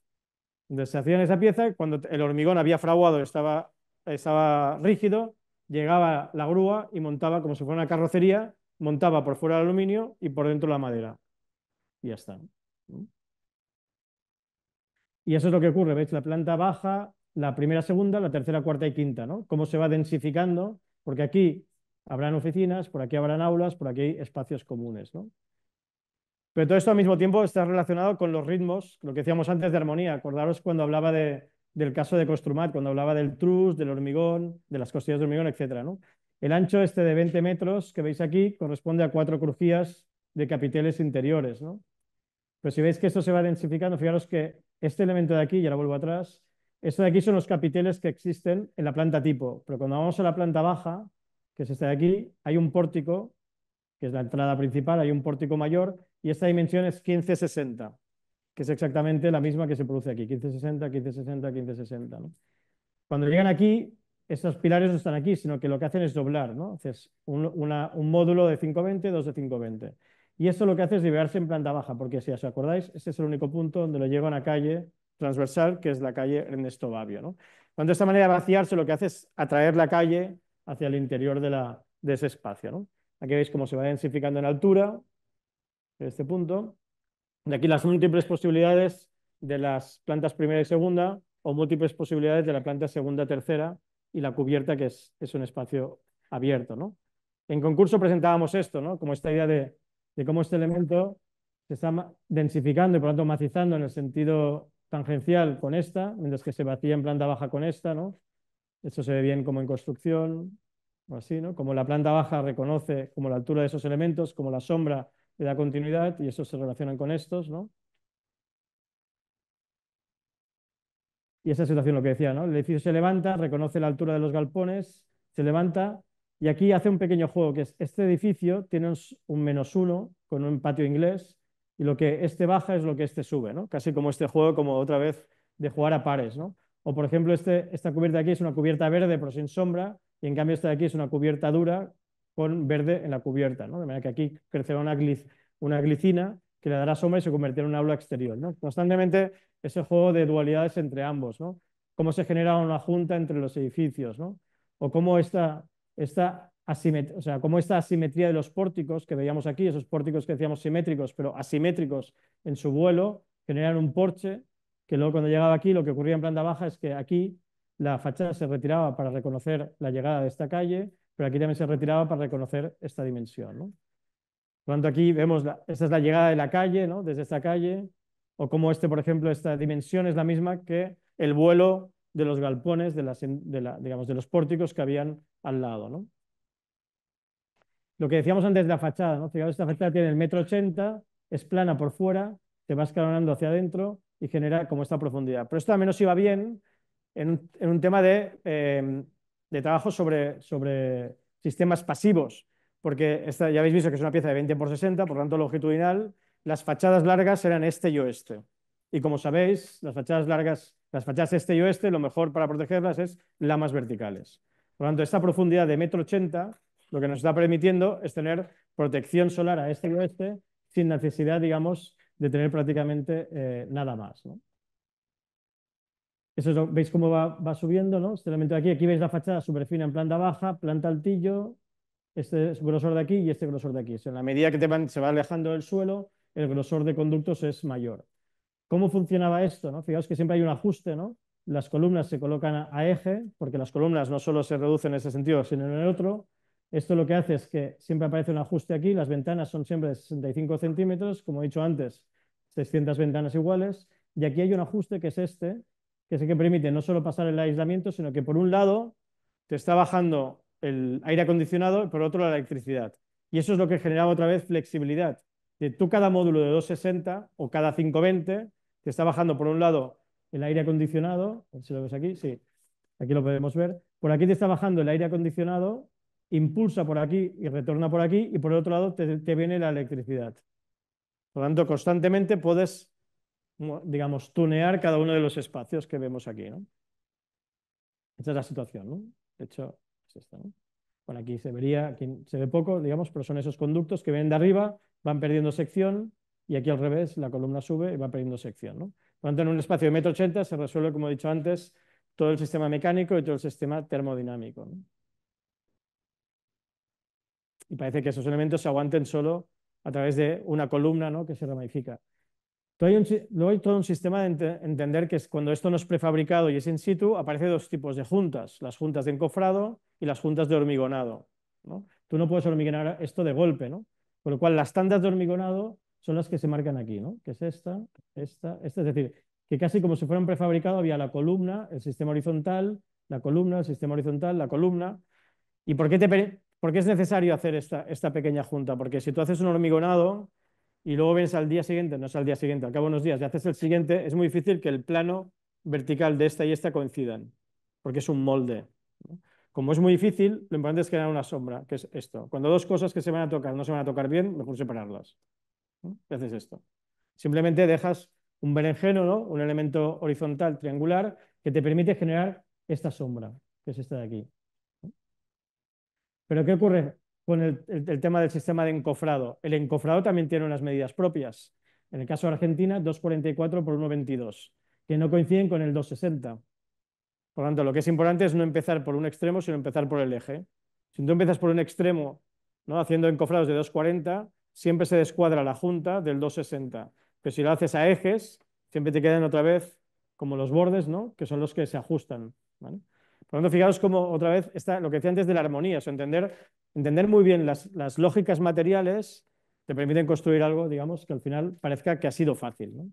Entonces se hacían esa pieza, cuando el hormigón había fraguado, estaba, estaba rígido, llegaba la grúa y montaba como si fuera una carrocería, montaba por fuera el aluminio y por dentro la madera. Y ya está. Y eso es lo que ocurre, ¿veis? La planta baja, la primera, segunda, la tercera, cuarta y quinta, ¿no? Cómo se va densificando, porque aquí habrán oficinas, por aquí habrán aulas, por aquí hay espacios comunes, ¿no? Pero todo esto al mismo tiempo está relacionado con los ritmos, lo que decíamos antes de armonía. Acordaros cuando hablaba del caso de Costrumat, cuando hablaba del trus, del hormigón, de las costillas de hormigón, etc. ¿no? El ancho este de 20 metros que veis aquí corresponde a cuatro crujías de capiteles interiores. Pero si veis que esto se va densificando, fijaros que este elemento de aquí, ya ahora vuelvo atrás, esto de aquí son los capiteles que existen en la planta tipo. Pero cuando vamos a la planta baja, que es esta de aquí, hay un pórtico, que es la entrada principal, hay un pórtico mayor y esta dimensión es 1560, que es exactamente la misma que se produce aquí, 1560, 1560, 1560. ¿no? Cuando llegan aquí, estos pilares no están aquí, sino que lo que hacen es doblar, ¿no? un, módulo de 520, dos de 520. Y esto lo que hace es liberarse en planta baja, porque si os acordáis, este es el único punto donde lo llevan a calle transversal, que es la calle Ernesto Babio. Cuando de esta manera de vaciarse, lo que hace es atraer la calle hacia el interior de, la, de ese espacio. Aquí veis cómo se va densificando en altura, de este punto. De aquí las múltiples posibilidades de las plantas primera y segunda o múltiples posibilidades de la planta segunda, tercera y la cubierta que es, es un espacio abierto. ¿no? En concurso presentábamos esto, ¿no? como esta idea de, cómo este elemento se está densificando y por lo tanto macizando en el sentido tangencial con esta, mientras que se vacía en planta baja con esta, ¿no? Esto se ve bien como en construcción, o así, ¿no? Como la planta baja reconoce como la altura de esos elementos, como la sombra le da continuidad y eso se relacionan con estos, ¿no? Y esa situación, lo que decía, ¿no? El edificio se levanta, reconoce la altura de los galpones, se levanta y aquí hace un pequeño juego, que es este edificio tiene un menos uno con un patio inglés y lo que este baja es lo que este sube, ¿no? Casi como este juego, como otra vez, de jugar a pares, ¿no? O, por ejemplo, este, esta cubierta de aquí es una cubierta verde, pero sin sombra, y en cambio esta de aquí es una cubierta dura, con verde en la cubierta, De manera que aquí crecerá una, glic una glicina que le dará sombra y se convertirá en un aula exterior, Constantemente ese juego de dualidades entre ambos, ¿no? Cómo se genera una junta entre los edificios, ¿no? O cómo esta, asimetría, cómo esta asimetría de los pórticos que veíamos aquí, esos pórticos que decíamos simétricos, pero asimétricos en su vuelo, generan un porche que luego cuando llegaba aquí lo que ocurría en planta baja es que aquí la fachada se retiraba para reconocer la llegada de esta calle, pero aquí también se retiraba para reconocer esta dimensión. ¿no? Por lo tanto, aquí vemos, esta es la llegada de la calle, ¿no? desde esta calle, o como este, por ejemplo, esta dimensión es la misma que el vuelo de los galpones, de, las, digamos, de los pórticos que habían al lado. Lo que decíamos antes de la fachada, ¿no? esta fachada tiene el metro ochenta, es plana por fuera, se va escalonando hacia adentro y genera como esta profundidad. Pero esto al menos iba bien en un, tema de eh, de trabajo sobre, sistemas pasivos, porque ya habéis visto que es una pieza de 20 por 60, por tanto longitudinal, las fachadas largas eran este y oeste. Y como sabéis, las fachadas largas, las fachadas este y oeste, lo mejor para protegerlas es lamas verticales. Por lo tanto, esta profundidad de metro ochenta lo que nos está permitiendo es tener protección solar a este y oeste sin necesidad, digamos, de tener prácticamente eh, nada más veis cómo va, subiendo, ¿no? Este elemento de aquí, aquí veis la fachada súper fina en planta baja, planta altillo, este es grosor de aquí y este grosor de aquí. en la medida que se va alejando del suelo, el grosor de conductos es mayor. ¿Cómo funcionaba esto? No? Fijaos que siempre hay un ajuste, ¿no? Las columnas se colocan a eje, porque las columnas no solo se reducen en ese sentido, sino en el otro. Esto lo que hace es que siempre aparece un ajuste aquí, las ventanas son siempre de 65 centímetros, como he dicho antes, 600 ventanas iguales, y aquí hay un ajuste que es este, que es el que permite no solo pasar el aislamiento, sino que por un lado te está bajando el aire acondicionado y por otro la electricidad. Y eso es lo que generaba otra vez flexibilidad. de tú cada módulo de 260 o cada 520 te está bajando por un lado el aire acondicionado, si lo ves aquí, sí, aquí lo podemos ver, por aquí te está bajando el aire acondicionado, impulsa por aquí y retorna por aquí, y por el otro lado te, te viene la electricidad. Por lo tanto, constantemente puedes digamos, tunear cada uno de los espacios que vemos aquí, Esta es la situación, ¿no? De hecho, es esta, Bueno, aquí se vería, aquí se ve poco, digamos, pero son esos conductos que vienen de arriba, van perdiendo sección y aquí al revés la columna sube y va perdiendo sección, ¿no? Por tanto, en un espacio de metro ochenta se resuelve, como he dicho antes, todo el sistema mecánico y todo el sistema termodinámico, Y parece que esos elementos se aguanten solo a través de una columna ¿no? que se ramifica hay luego hay todo un sistema de entender que es, cuando esto no es prefabricado y es in situ, aparecen dos tipos de juntas, las juntas de encofrado y las juntas de hormigonado. ¿no? Tú no puedes hormigonar esto de golpe, ¿no? Con lo cual, las tandas de hormigonado son las que se marcan aquí, ¿no? Que es esta, esta, esta. Es decir, que casi como si fuera un prefabricado había la columna, el sistema horizontal, la columna, el sistema horizontal, la columna. ¿Y por qué, es necesario hacer esta, esta pequeña junta? Porque si tú haces un hormigonado, y luego ves al día siguiente, no es al día siguiente, al cabo de unos días, y haces el siguiente, es muy difícil que el plano vertical de esta y esta coincidan, porque es un molde. Como es muy difícil, lo importante es generar una sombra, que es esto. Cuando dos cosas que se van a tocar no se van a tocar bien, mejor separarlas. Y haces esto. Simplemente dejas un berenjeno, un elemento horizontal triangular que te permite generar esta sombra, que es esta de aquí. Pero ¿qué ocurre? con el, tema del sistema de encofrado. El encofrado también tiene unas medidas propias. En el caso de Argentina, 2,44 por 1,22, que no coinciden con el 2,60. Por lo tanto, lo que es importante es no empezar por un extremo, sino empezar por el eje. Si tú empiezas por un extremo, ¿no? haciendo encofrados de 2,40, siempre se descuadra la junta del 2,60. Pero si lo haces a ejes, siempre te quedan otra vez como los bordes, ¿no? que son los que se ajustan. ¿vale? Por lo tanto, fijaros cómo otra vez está lo que decía antes de la armonía, entender, entender muy bien las, lógicas materiales te permiten construir algo, digamos, que al final parezca que ha sido fácil.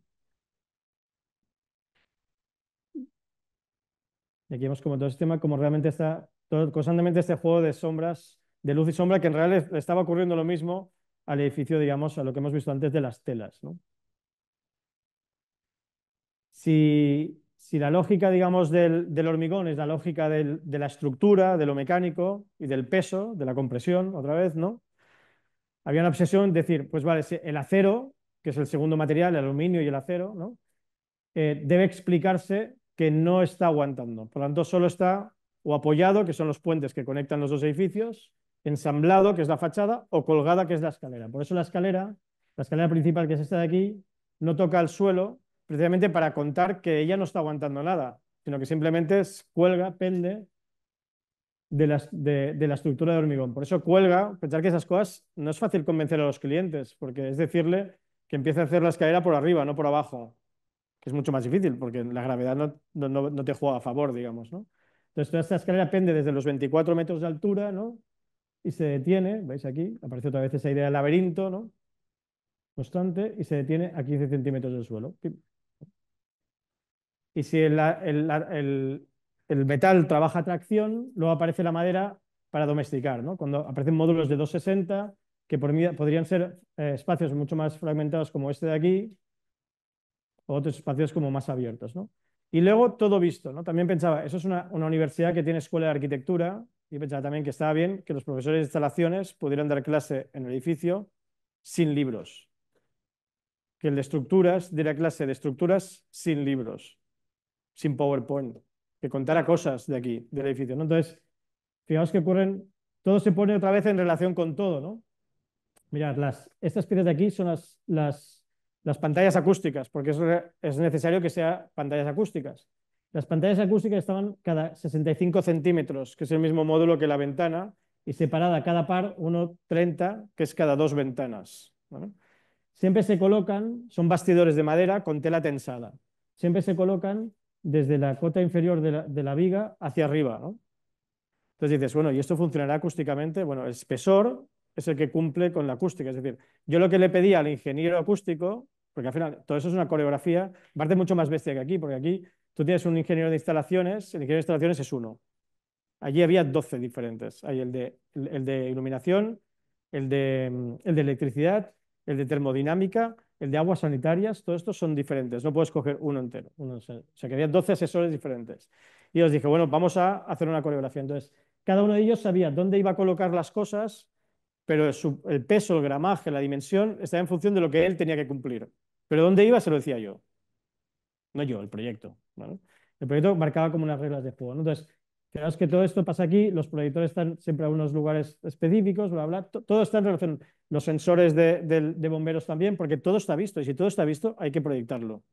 Y aquí vemos como todo el este tema, como realmente está constantemente este juego de sombras, de luz y sombra, que en realidad estaba ocurriendo lo mismo al edificio, digamos, a lo que hemos visto antes de las telas. ¿no? Si si la lógica, digamos, del, hormigón es la lógica de la estructura, de lo mecánico y del peso, de la compresión, otra vez, ¿no? Había una obsesión de decir, pues vale, el acero, que es el segundo material, el aluminio y el acero, ¿no? Eh, debe explicarse que no está aguantando. Por lo tanto, solo está o apoyado, que son los puentes que conectan los dos edificios, ensamblado, que es la fachada, o colgada, que es la escalera. Por eso la escalera, la escalera principal, que es esta de aquí, no toca el suelo, precisamente para contar que ella no está aguantando nada, sino que simplemente cuelga, pende de la, estructura de hormigón. Por eso cuelga, pensar que esas cosas no es fácil convencer a los clientes, porque es decirle que empiece a hacer la escalera por arriba, no por abajo, que es mucho más difícil, porque la gravedad no, te juega a favor, digamos, ¿no? Entonces, toda esta escalera pende desde los 24 metros de altura, ¿no? Y se detiene, ¿veis aquí? Aparece otra vez esa idea de laberinto, ¿no? Constante, y se detiene a 15 centímetros del suelo y si el, metal trabaja tracción, luego aparece la madera para domesticar, ¿no? Cuando aparecen módulos de 260, que podrían ser eh, espacios mucho más fragmentados como este de aquí, o otros espacios como más abiertos, Y luego todo visto, También pensaba, eso es una, una universidad que tiene escuela de arquitectura, y pensaba también que estaba bien que los profesores de instalaciones pudieran dar clase en el edificio sin libros. Que el de estructuras diera clase de estructuras sin libros sin PowerPoint, que contara cosas de aquí, del edificio. Entonces, fijaos que ocurren, todo se pone otra vez en relación con todo. ¿no? Mirad, las, estas piezas de aquí son las, las, pantallas acústicas, porque es necesario que sean pantallas acústicas. Las pantallas acústicas estaban cada 65 centímetros, que es el mismo módulo que la ventana, y separada cada par 1,30, que es cada dos ventanas. Siempre se colocan, son bastidores de madera con tela tensada. Siempre se colocan desde la cota inferior de la, viga hacia arriba. Entonces dices, bueno, ¿y esto funcionará acústicamente? Bueno, el espesor es el que cumple con la acústica. Es decir, yo lo que le pedí al ingeniero acústico, porque al final todo eso es una coreografía, parte mucho más bestia que aquí, porque aquí tú tienes un ingeniero de instalaciones, el ingeniero de instalaciones es uno. Allí había 12 diferentes. Hay el de, el de iluminación, el el de electricidad, el de termodinámica, el de aguas sanitarias, todo esto son diferentes, no puedes coger uno entero. Uno, o sea, que había 12 asesores diferentes. Y yo dije, bueno, vamos a hacer una coreografía. Entonces, cada uno de ellos sabía dónde iba a colocar las cosas, pero el, peso, el gramaje, la dimensión, estaba en función de lo que él tenía que cumplir. Pero dónde iba se lo decía yo. No yo, el proyecto. El proyecto marcaba como unas reglas de juego. Entonces, es que todo esto pasa aquí, los proyectores están siempre a unos lugares específicos, bla, bla. Todo está en relación, los sensores de, bomberos también, porque todo está visto y si todo está visto hay que proyectarlo.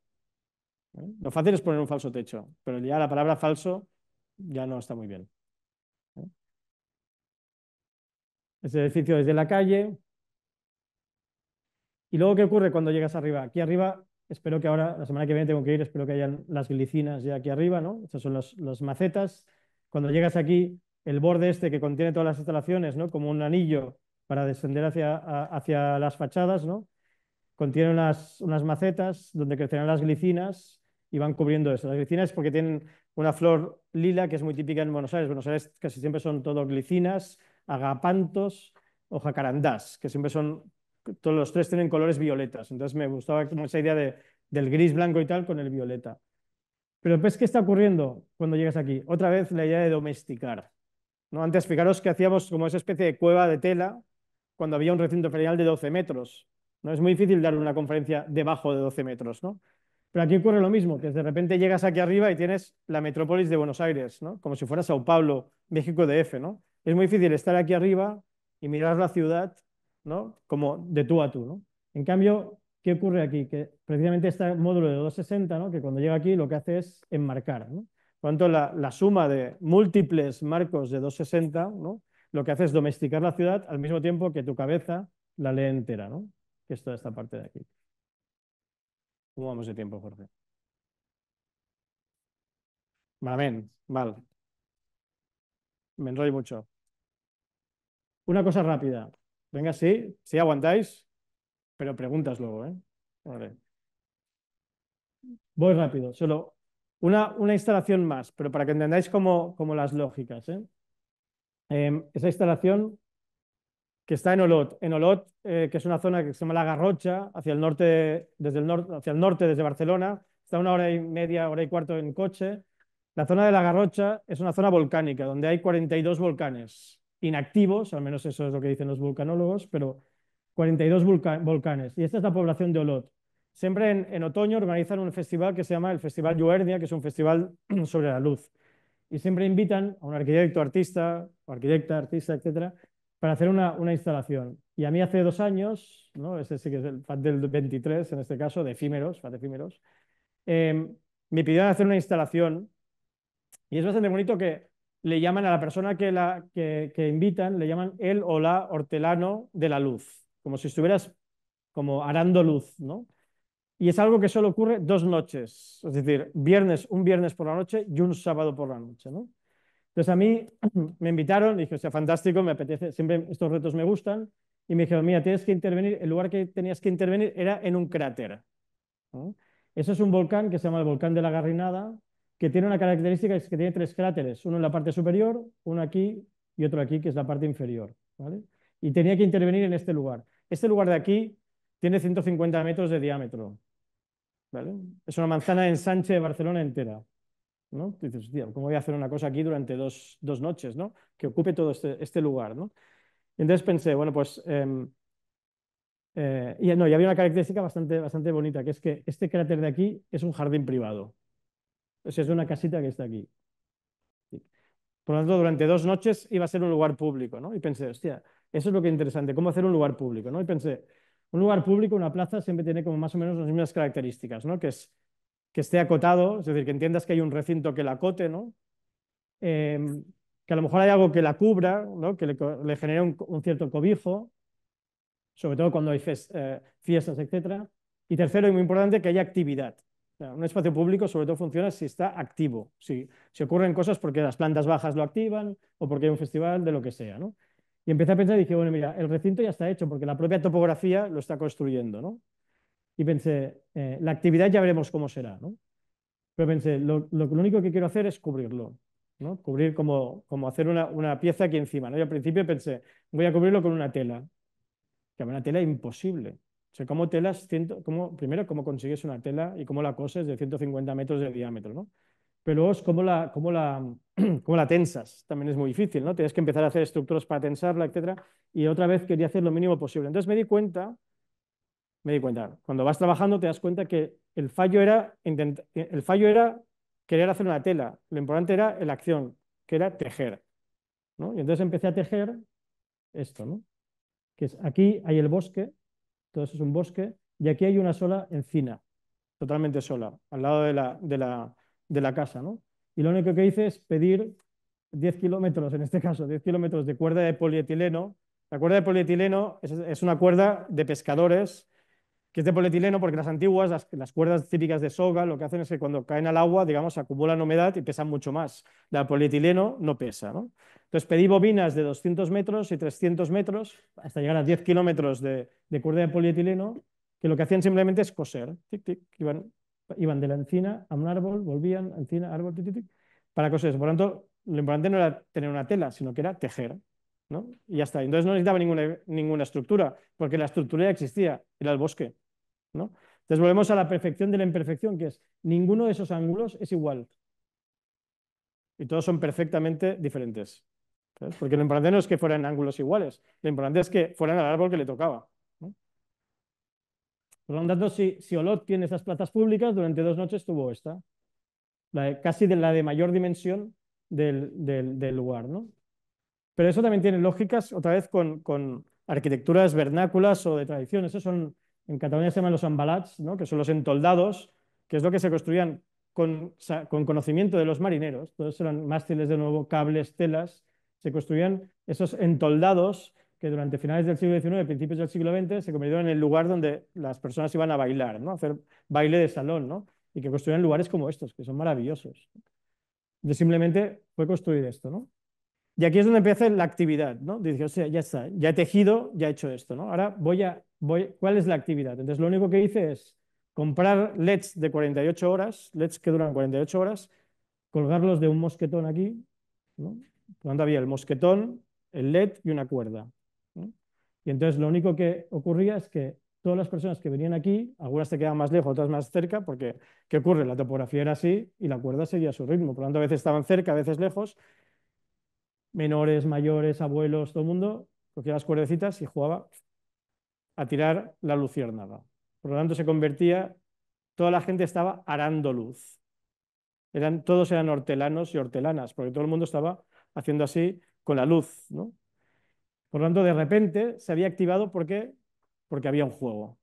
¿Eh? Lo fácil es poner un falso techo, pero ya la palabra falso ya no está muy bien. ¿Eh? Ese edificio desde la calle. ¿Y luego qué ocurre cuando llegas arriba? Aquí arriba espero que ahora, la semana que viene tengo que ir, espero que hayan las glicinas ya aquí arriba, ¿no? Estas son las macetas cuando llegas aquí, el borde este que contiene todas las instalaciones, como un anillo para descender hacia, hacia las fachadas, contiene unas, macetas donde crecerán las glicinas y van cubriendo eso. Las glicinas porque tienen una flor lila que es muy típica en Buenos Aires. Buenos Aires casi siempre son todos glicinas, agapantos o jacarandás, que siempre son, todos los tres tienen colores violetas. Entonces me gustaba esa idea del gris, blanco y tal con el violeta. Pero ves pues, ¿qué está ocurriendo cuando llegas aquí? Otra vez la idea de domesticar. ¿no? Antes, fijaros que hacíamos como esa especie de cueva de tela cuando había un recinto ferial de 12 metros. ¿no? Es muy difícil dar una conferencia debajo de 12 metros. ¿no? Pero aquí ocurre lo mismo, que de repente llegas aquí arriba y tienes la metrópolis de Buenos Aires, ¿no? como si fuera Sao Paulo, México DF. ¿no? Es muy difícil estar aquí arriba y mirar la ciudad ¿no? como de tú a tú. ¿no? En cambio, ocurre aquí? Que precisamente este módulo de 260, ¿no? que cuando llega aquí lo que hace es enmarcar. ¿no? Por la, suma de múltiples marcos de 260 ¿no? lo que hace es domesticar la ciudad al mismo tiempo que tu cabeza la lee entera, ¿no? que es toda esta parte de aquí. ¿Cómo vamos de tiempo, Jorge? Vale. mal. Me enrollo mucho. Una cosa rápida. Venga, sí, si aguantáis. Pero preguntas luego, ¿eh? Voy rápido, solo una, una, instalación más, pero para que entendáis como, las lógicas. ¿eh? Em, esa instalación que está en Olot, en Olot, eh, que es una zona que se llama La Garrocha, hacia el norte, desde el norte, hacia el norte, desde Barcelona, está una hora y media, hora y cuarto en coche. La zona de La Garrocha es una zona volcánica, donde hay 42 volcanes inactivos, al menos eso es lo que dicen los vulcanólogos, pero 42 volcanes. Y esta es la población de Olot. Siempre en, otoño organizan un festival que se llama el Festival Lluernia, que es un festival sobre la luz. Y siempre invitan a un arquitecto, artista, o arquitecta, artista, etcétera, para hacer una, instalación. Y a mí hace dos años, ¿no? ese sí que es el FAT del 23, en este caso, de efímeros, de efímeros, em, me pidieron hacer una instalación. Y es bastante bonito que le llaman a la persona que, la, que, que invitan, le llaman el o la hortelano de la luz como si estuvieras como arando luz, ¿no? Y es algo que solo ocurre dos noches, es decir, viernes, un viernes por la noche y un sábado por la noche, ¿no? Entonces a mí me invitaron, dije, o sea, fantástico, me apetece, siempre estos retos me gustan, y me dijeron, mira, tienes que intervenir, el lugar que tenías que intervenir era en un cráter. Eso es un volcán que se llama el volcán de la Garrinada, que tiene una característica, es que tiene tres cráteres, uno en la parte superior, uno aquí y otro aquí, que es la parte inferior, ¿vale? y tenía que intervenir en este lugar. Este lugar de aquí tiene 150 metros de diámetro. ¿vale? Es una manzana de ensanche de Barcelona entera. ¿no? dices, tío, ¿cómo voy a hacer una cosa aquí durante dos, noches? ¿no? Que ocupe todo este, este, lugar. ¿no? entonces pensé, bueno, pues... Em, eh, y, no, había una característica bastante, bastante bonita, que es que este cráter de aquí es un jardín privado. O sea, es una casita que está aquí. Por lo tanto, durante dos noches iba a ser un lugar público, ¿no? Y pensé, hostia, eso es lo que es interesante, cómo hacer un lugar público, ¿no? Y pensé, un lugar público, una plaza, siempre tiene como más o menos las mismas características, ¿no? Que, esté acotado, es decir, que entiendas que hay un recinto que la acote, ¿no? Em, que a lo mejor hay algo que la cubra, ¿no? que le, genere un, cierto cobijo, sobre todo cuando hay eh, fiestas, etcétera. Y tercero, y muy importante, que haya actividad. un espacio público sobre todo funciona si está activo, si, se ocurren cosas porque las plantas bajas lo activan o porque hay un festival de lo que sea. ¿no? Y empecé a pensar y dije, bueno, mira, el recinto ya está hecho porque la propia topografía lo está construyendo, ¿no? Y pensé, eh, la actividad ya veremos cómo será, ¿no? Pero pensé, lo, lo, único que quiero hacer es cubrirlo, ¿no? Cubrir como, como hacer una, una, pieza aquí encima, ¿no? Y al principio pensé, voy a cubrirlo con una tela. Que una tela imposible. O ¿cómo telas, ciento, cómo, primero, cómo consigues una tela y cómo la coses de 150 metros de diámetro, ¿no? pero es como la, la, la tensas. También es muy difícil, ¿no? Tienes que empezar a hacer estructuras para tensarla, etc. Y otra vez quería hacer lo mínimo posible. Entonces me di cuenta, me di cuenta, cuando vas trabajando te das cuenta que el fallo era, el fallo era querer hacer una tela. Lo importante era la acción, que era tejer. Y entonces empecé a tejer esto, ¿no? Que es aquí hay el bosque, todo eso es un bosque, y aquí hay una sola encina, totalmente sola, al lado de la, de la casa, ¿no? Y lo único que hice es pedir 10 kilómetros, en este caso, 10 kilómetros de cuerda de polietileno. La cuerda de polietileno es, una cuerda de pescadores que es de polietileno porque las antiguas, las, cuerdas típicas de soga, lo que hacen es que cuando caen al agua, digamos, acumulan humedad y pesan mucho más. La polietileno no pesa, ¿no? Entonces pedí bobinas de 200 metros y 300 metros, hasta llegar a 10 kilómetros de, cuerda de polietileno, que lo que hacían simplemente es coser. Tic, iban iban de la encina a un árbol, volvían, encina, árbol, para cosas. Por lo tanto, lo importante no era tener una tela, sino que era tejer. ¿no? Y ya está. Entonces no necesitaba ninguna, ninguna estructura, porque la estructura ya existía, era el bosque. ¿no? Entonces volvemos a la perfección de la imperfección, que es ninguno de esos ángulos es igual. Y todos son perfectamente diferentes. Porque lo importante no es que fueran ángulos iguales, lo importante es que fueran al árbol que le tocaba. Por lo tanto, si, Olot tiene esas plazas públicas, durante dos noches tuvo esta, casi de la de mayor dimensión del, lugar. ¿no? Pero eso también tiene lógicas, otra vez, con, arquitecturas vernáculas o de tradición. Esos son, en Cataluña se llaman los ambalats, ¿no? que son los entoldados, que es lo que se construían con, con, conocimiento de los marineros, todos eran mástiles de nuevo, cables, telas, se construían esos entoldados que durante finales del siglo XIX, principios del siglo XX, se convirtió en el lugar donde las personas iban a bailar, ¿no? A hacer baile de salón, ¿no? y que construyeron lugares como estos, que son maravillosos. De simplemente fue construir esto, ¿no? Y aquí es donde empieza la actividad, ¿no? Dije, o sea, ya está, ya he tejido, ya he hecho esto, ¿no? Ahora voy a, voy, ¿cuál es la actividad? Entonces lo único que hice es comprar LEDs de 48 horas, LEDs que duran 48 horas, colgarlos de un mosquetón aquí, ¿no? había el mosquetón, el LED y una cuerda. Y entonces lo único que ocurría es que todas las personas que venían aquí, algunas se quedaban más lejos, otras más cerca, porque ¿qué ocurre? La topografía era así y la cuerda seguía su ritmo. Por lo tanto, a veces estaban cerca, a veces lejos. Menores, mayores, abuelos, todo el mundo cogía las cuerdecitas y jugaba a tirar la luciérnaga. Por lo tanto, se convertía, toda la gente estaba arando luz. Eran, todos eran hortelanos y hortelanas, porque todo el mundo estaba haciendo así con la luz, ¿no? Por lo tanto, de repente se había activado porque, porque había un juego.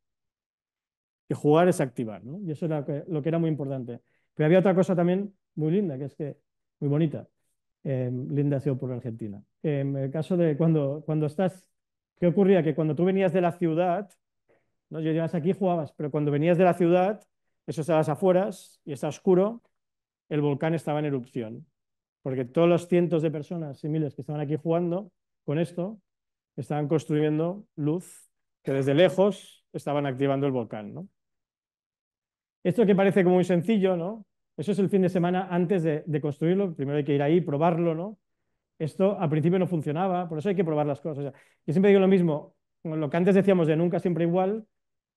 Y jugar es activar, ¿no? Y eso era lo que, era muy importante. Pero había otra cosa también muy linda, que es que, muy bonita. Em, linda ha sido por Argentina. en em, el caso de cuando, cuando estás, ¿qué ocurría? Que cuando tú venías de la ciudad, ¿no? yo llegas aquí y jugabas, pero cuando venías de la ciudad, eso se las afueras y está oscuro, el volcán estaba en erupción. Porque todos los cientos de personas y miles que estaban aquí jugando con esto, estaban construyendo luz que desde lejos estaban activando el volcán. Esto que parece como muy sencillo, ¿no? Eso es el fin de semana antes de, construirlo. Primero hay que ir ahí, probarlo, ¿no? Esto al principio no funcionaba, por eso hay que probar las cosas. yo siempre digo lo mismo, lo que antes decíamos de nunca siempre igual,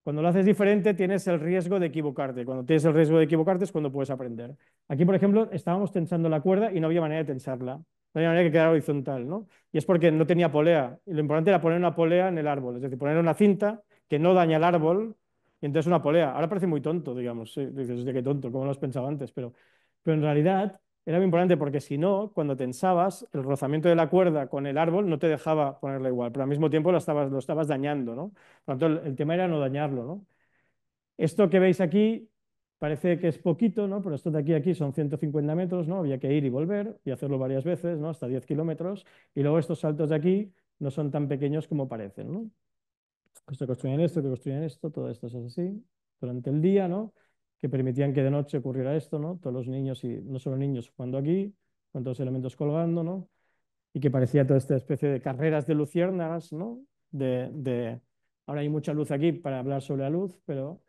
cuando lo haces diferente, tienes el riesgo de equivocarte. Cuando tienes el riesgo de equivocarte es cuando puedes aprender. Aquí, por ejemplo, estábamos tensando la cuerda y no había manera de tensarla. No había manera que quedar horizontal, Y es porque no tenía polea. Y lo importante era poner una polea en el árbol. Es decir, poner una cinta que no daña el árbol y entonces una polea. Ahora parece muy tonto, digamos. Dices, qué tonto? ¿Cómo lo has pensado antes? Pero, pero en realidad era muy importante porque si no, cuando tensabas, el rozamiento de la cuerda con el árbol no te dejaba ponerla igual, pero al mismo tiempo lo estabas, lo estabas dañando, ¿no? Por lo tanto, el, tema era no dañarlo, ¿no? Esto que veis aquí parece que es poquito, ¿no? Pero esto de aquí a aquí son 150 metros, ¿no? Había que ir y volver y hacerlo varias veces, ¿no? Hasta 10 kilómetros. Y luego estos saltos de aquí no son tan pequeños como parecen, ¿no? construyen esto, que construyen esto, todo esto es así durante el día, ¿no? que permitían que de noche ocurriera esto, ¿no? Todos los niños, y no solo niños, jugando aquí, con todos los elementos colgando, ¿no? Y que parecía toda esta especie de carreras de luciérnagas, ¿no? De, Ahora hay mucha luz aquí para hablar sobre la luz, pero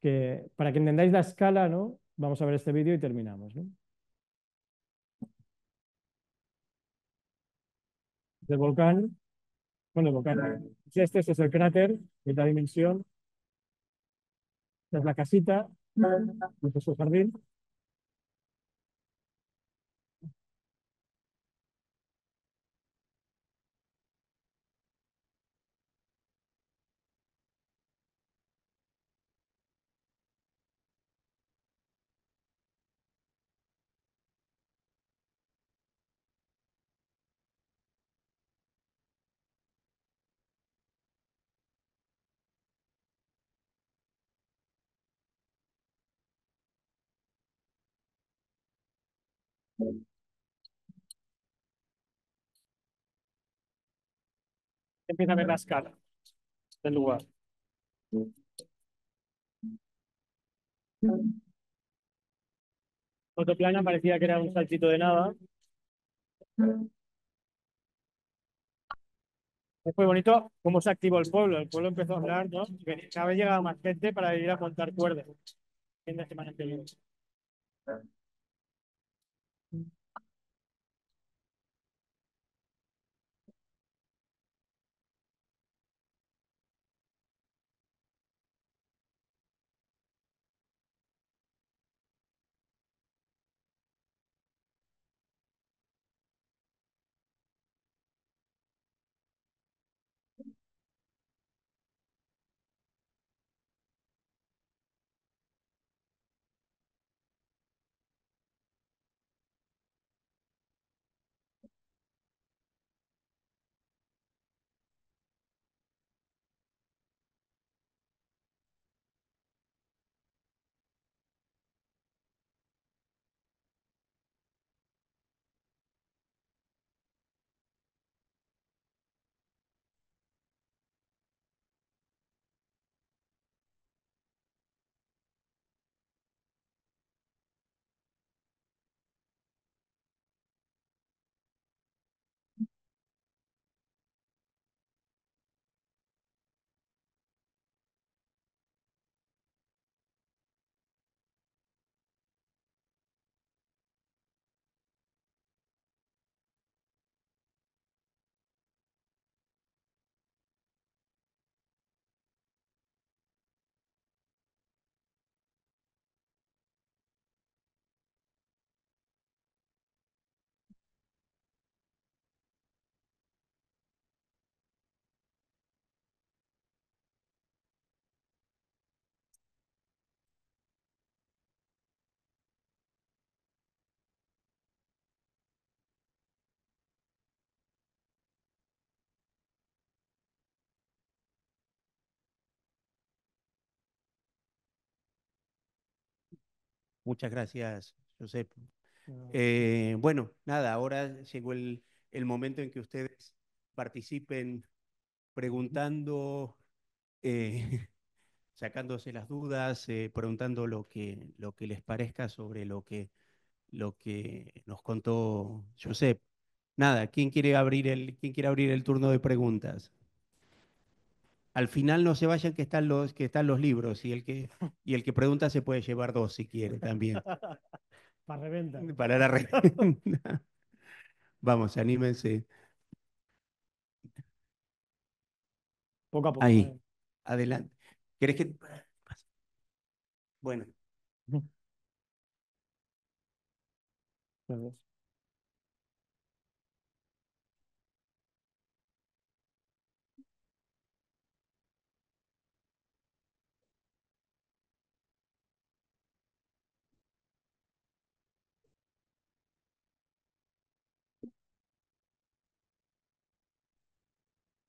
que para que entendáis la escala, ¿no? Vamos a ver este vídeo y terminamos, ¿no? volcán, bueno, el volcán. Este, este es el cráter, esta dimensión. Esta es la casita, su jardín empieza a ver la escala del lugar. Otro plano parecía que era un saltito de nada. Es pues bonito cómo se activó el pueblo. El pueblo empezó a hablar, ¿no? cada vez llegaba más gente para ir a contar cuerdas. En de semana anterior. Muchas gracias, Josep. Eh, bueno, nada, ahora llegó el, momento en que ustedes participen preguntando, eh, sacándose las dudas, eh, preguntando lo que, lo que les parezca sobre lo que, lo que nos contó Josep. Nada, ¿quién quiere abrir el, quién quiere abrir el turno de preguntas? al final no se vayan que están los, que están los libros y el que, y el que pregunta se puede llevar dos si quiere también. Para reventa. Para la reventa. Vamos, anímense. Poco a poco. Ahí. Eh. Adelante. ¿Querés que.? Bueno.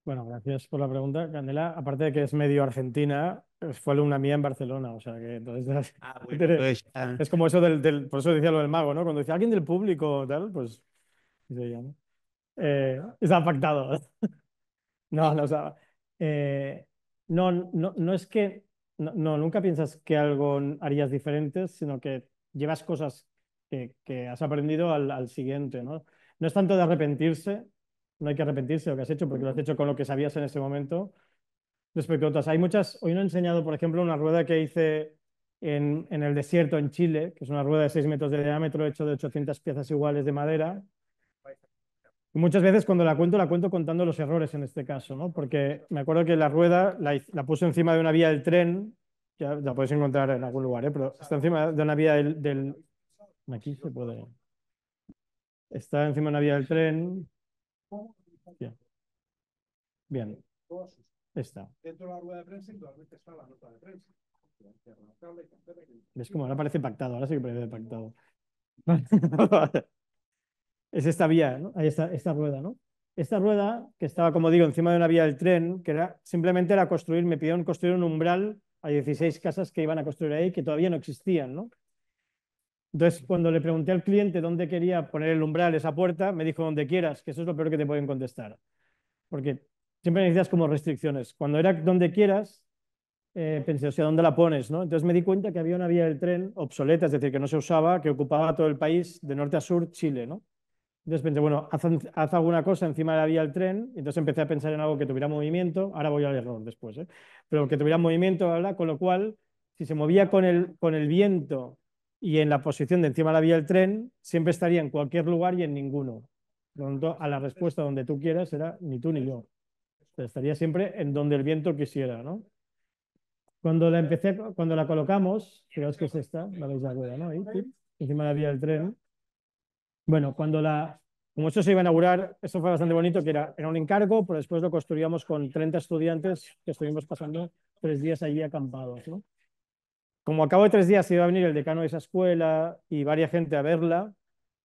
Bueno, gracias por la pregunta, Candela. Aparte de que es medio argentina, fue alumna mía en Barcelona, o sea que entonces... Ah, es como eso del, del, Por eso decía lo del mago, ¿no? Cuando decía alguien del público, tal, pues... Eh, está afectado. no, no, o sea, eh, no, no, es que... No, nunca piensas que algo harías diferente, sino que llevas cosas que, que has aprendido al, al siguiente, ¿no? No es tanto de arrepentirse, no hay que arrepentirse de lo que has hecho porque lo has hecho con lo que sabías en ese momento. Respecto a otras, hay muchas, hoy no he enseñado, por ejemplo, una rueda que hice en, el desierto en Chile, que es una rueda de 6 metros de diámetro hecho de 800 piezas iguales de madera, Muchas veces cuando la cuento, la cuento contando los errores en este caso, ¿no? Porque me acuerdo que la rueda la, puso puse encima de una vía del tren, ya la podéis encontrar en algún lugar, ¿eh? pero está encima de una vía del, del... Aquí se puede... Está encima de una vía del tren, Bien. Eh, está. Dentro de la rueda de prensa, está la nota de prensa. Es como ahora parece pactado, ahora sí que parece pactado. es esta vía, ¿no? Ahí está, esta rueda, ¿no? Esta rueda, que estaba, como digo, encima de una vía del tren, que era, simplemente era construir, me pidieron construir un umbral a 16 casas que iban a construir ahí, que todavía no existían, ¿no? Entonces, cuando le pregunté al cliente dónde quería poner el umbral, esa puerta, me dijo donde quieras, que eso es lo peor que te pueden contestar. Porque siempre necesitas como restricciones. Cuando era donde quieras, eh, pensé, o sea, ¿dónde la pones? ¿no? Entonces me di cuenta que había una vía del tren obsoleta, es decir, que no se usaba, que ocupaba todo el país, de norte a sur, Chile. ¿no? Entonces pensé, bueno, haz, alguna cosa encima de la vía del tren. entonces empecé a pensar en algo que tuviera movimiento. Ahora voy al error después, ¿eh? pero que tuviera movimiento, ¿verdad? con lo cual, si se movía con el, con el viento y en la posición de encima de la vía del tren, siempre estaría en cualquier lugar y en ninguno. pronto a la respuesta donde tú quieras era ni tú ni yo estaría siempre en donde el viento quisiera, ¿no? Cuando la empecé, cuando la colocamos, creo que es esta, la ¿no? encima de la vía del tren. Bueno, cuando la, como esto se iba a inaugurar, eso fue bastante bonito, que era, era un encargo, pero después lo construíamos con 30 estudiantes que estuvimos pasando tres días allí acampados, ¿no? Como a cabo de tres días iba a venir el decano de esa escuela y varias gente a verla,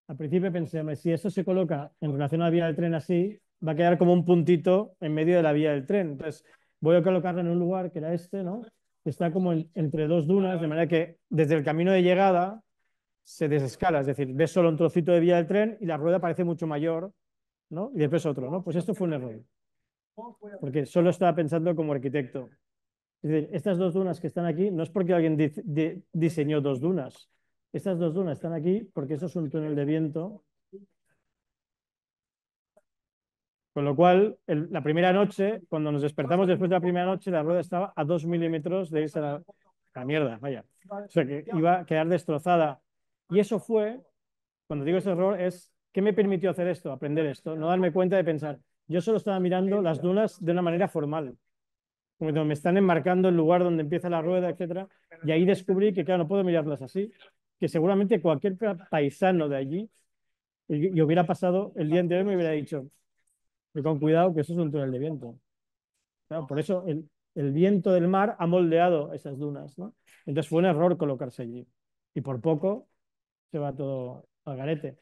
al principio pensé, si esto se coloca en relación a la vía del tren así, va a quedar como un puntito en medio de la vía del tren. Entonces, voy a colocarlo en un lugar que era este, ¿no? está como entre dos dunas, de manera que desde el camino de llegada se desescala, es decir, ves solo un trocito de vía del tren y la rueda parece mucho mayor, ¿no? Y después otro, ¿no? Pues esto fue un error, porque solo estaba pensando como arquitecto. Es decir, estas dos dunas que están aquí no es porque alguien diseñó dos dunas, estas dos dunas están aquí porque eso es un túnel de viento Con lo cual, la primera noche, cuando nos despertamos después de la primera noche, la rueda estaba a dos milímetros de irse a la, mierda, vaya. O sea, que iba a quedar destrozada. Y eso fue, cuando digo ese error, es ¿qué me permitió hacer esto? Aprender esto, no darme cuenta de pensar. Yo solo estaba mirando las dunas de una manera formal. Como me están enmarcando el lugar donde empieza la rueda, etcétera. Y ahí descubrí que, claro, no puedo mirarlas así. Que seguramente cualquier paisano de allí, y, hubiera pasado el día anterior, me hubiera dicho, y con cuidado que eso es un túnel de viento. por eso el, viento del mar ha moldeado esas dunas. Entonces fue un error colocarse allí. Y por poco se va todo al garete.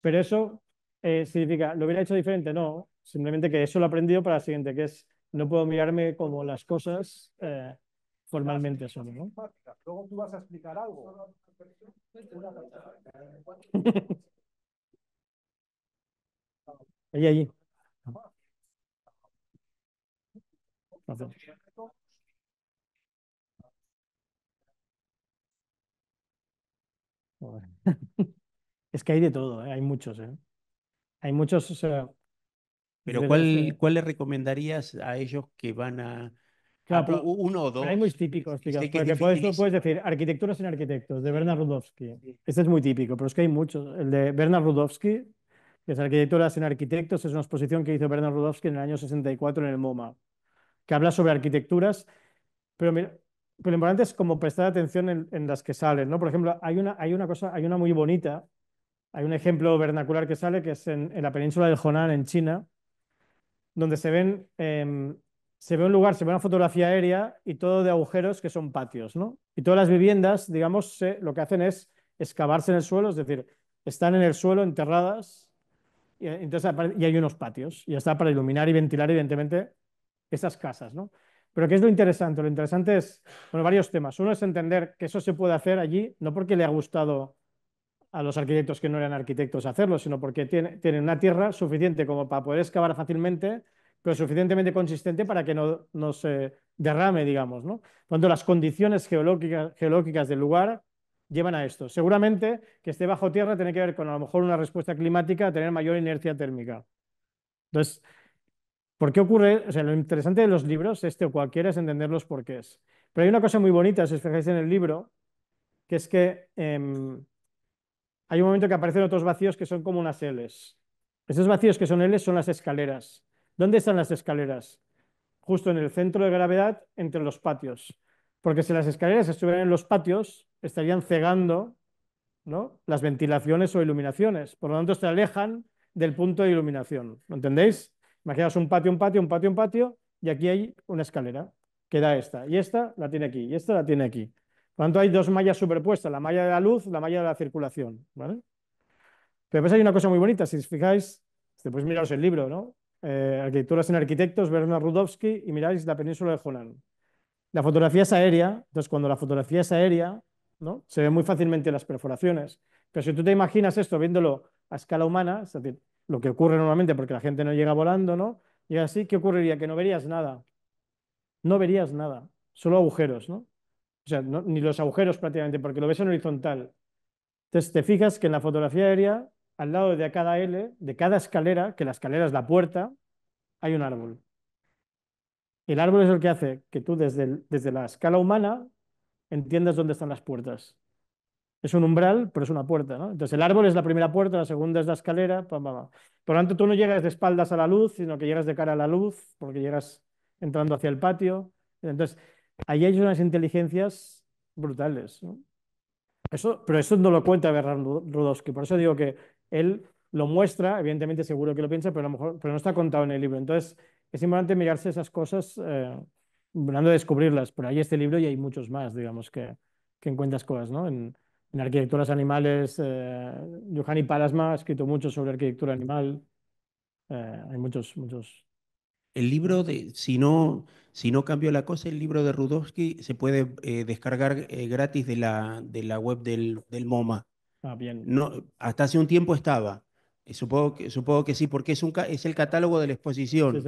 Pero eso eh, significa, ¿lo hubiera hecho diferente? No, simplemente que eso lo he aprendido para la siguiente, que es, no puedo mirarme como las cosas eh, formalmente son. Luego tú vas a explicar algo. Ahí, allí. Es que hay de todo, ¿eh? hay muchos. ¿eh? Hay muchos. Pero ¿cuál, ¿cuál le recomendarías a ellos que van a... uno o dos. hay muy típicos, porque puedes, decir arquitecturas sin arquitectos, de Bernard Rudowski. Este es muy típico, pero es que hay muchos. El de Bernard Rudowski, que es arquitecturas sin arquitectos, es una exposición que hizo Bernard Rudowski en el año 64 en el MoMA que habla sobre arquitecturas, pero, lo importante es como prestar atención en, las que salen, ¿no? Por ejemplo, hay una, hay una cosa, hay una muy bonita, hay un ejemplo vernacular que sale que es en, la península del Honan, en China, donde se ven, em, se ve un lugar, se ve una fotografía aérea y todo de agujeros que son patios, Y todas las viviendas, digamos, lo que hacen es excavarse en el suelo, es decir, están en el suelo enterradas y, y hay unos patios, y está para iluminar y ventilar, evidentemente, esas casas, ¿no? Pero ¿qué es lo interesante? Lo interesante es, bueno, varios temas. Uno es entender que eso se puede hacer allí, no porque le ha gustado a los arquitectos que no eran arquitectos hacerlo, sino porque tiene, tienen una tierra suficiente como para poder excavar fácilmente, pero suficientemente consistente para que no, se derrame, digamos, ¿no? Cuando las condiciones geológicas, geológicas del lugar llevan a esto. Seguramente que esté bajo tierra tiene que ver con a lo mejor una respuesta climática, tener mayor inercia térmica. Entonces, ¿Por qué ocurre? O sea, lo interesante de los libros, este o cualquiera, es entender los porqués. Pero hay una cosa muy bonita, si os fijáis en el libro, que es que em, hay un momento que aparecen otros vacíos que son como unas Ls. Esos vacíos que son L son las escaleras. ¿Dónde están las escaleras? Justo en el centro de gravedad, entre los patios. Porque si las escaleras estuvieran en los patios, estarían cegando ¿no? las ventilaciones o iluminaciones. Por lo tanto, se alejan del punto de iluminación. ¿Lo entendéis? Imaginaos un patio, un patio, un patio, un patio, y aquí hay una escalera que da esta, y esta la tiene aquí, y esta la tiene aquí. Por lo tanto, hay dos mallas superpuestas, la malla de la luz, la malla de la circulación. Pero pues hay una cosa muy bonita, si os fijáis, después este, miraos el libro, ¿no? Eh, Arquitecturas en Arquitectos, Bernard Rudowski, y miráis la península de Jonan. La fotografía es aérea, entonces cuando la fotografía es aérea, ¿no? se ven muy fácilmente las perforaciones. Pero si tú te imaginas esto viéndolo a escala humana, es decir, lo que ocurre normalmente, porque la gente no llega volando, ¿no? Y así, ¿qué ocurriría? Que no verías nada. No verías nada, solo agujeros, ¿no? O sea, ni los agujeros prácticamente, porque lo ves en horizontal. Entonces, te fijas que en la fotografía aérea, al lado de cada L, de cada escalera, que la escalera es la puerta, hay un árbol. El árbol es el que hace que tú desde, desde la escala humana entiendas dónde están las puertas es un umbral, pero es una puerta, ¿no? Entonces el árbol es la primera puerta, la segunda es la escalera, Por lo tanto, tú no llegas de espaldas a la luz, sino que llegas de cara a la luz, porque llegas entrando hacia el patio. Entonces, ahí hay unas inteligencias brutales, ¿no? Eso, pero eso no lo cuenta Bernard Rudowski, por eso digo que él lo muestra, evidentemente seguro que lo piensa, pero a lo mejor pero no está contado en el libro. Entonces, es importante mirarse esas cosas, eh, hablando descubrirlas, pero hay este libro y hay muchos más, digamos, que, que encuentras cosas, ¿no? En, en arquitecturas animales, eh, Johanny Palasma ha escrito mucho sobre arquitectura animal. Eh, hay muchos, muchos. El libro de, si no, si no cambió la cosa, el libro de Rudowski se puede eh, descargar eh, gratis de la, de la web del, MoMA. Ah, bien. No, hasta hace un tiempo estaba. Supongo que, supongo que sí, porque es, un, es el catálogo de la exposición.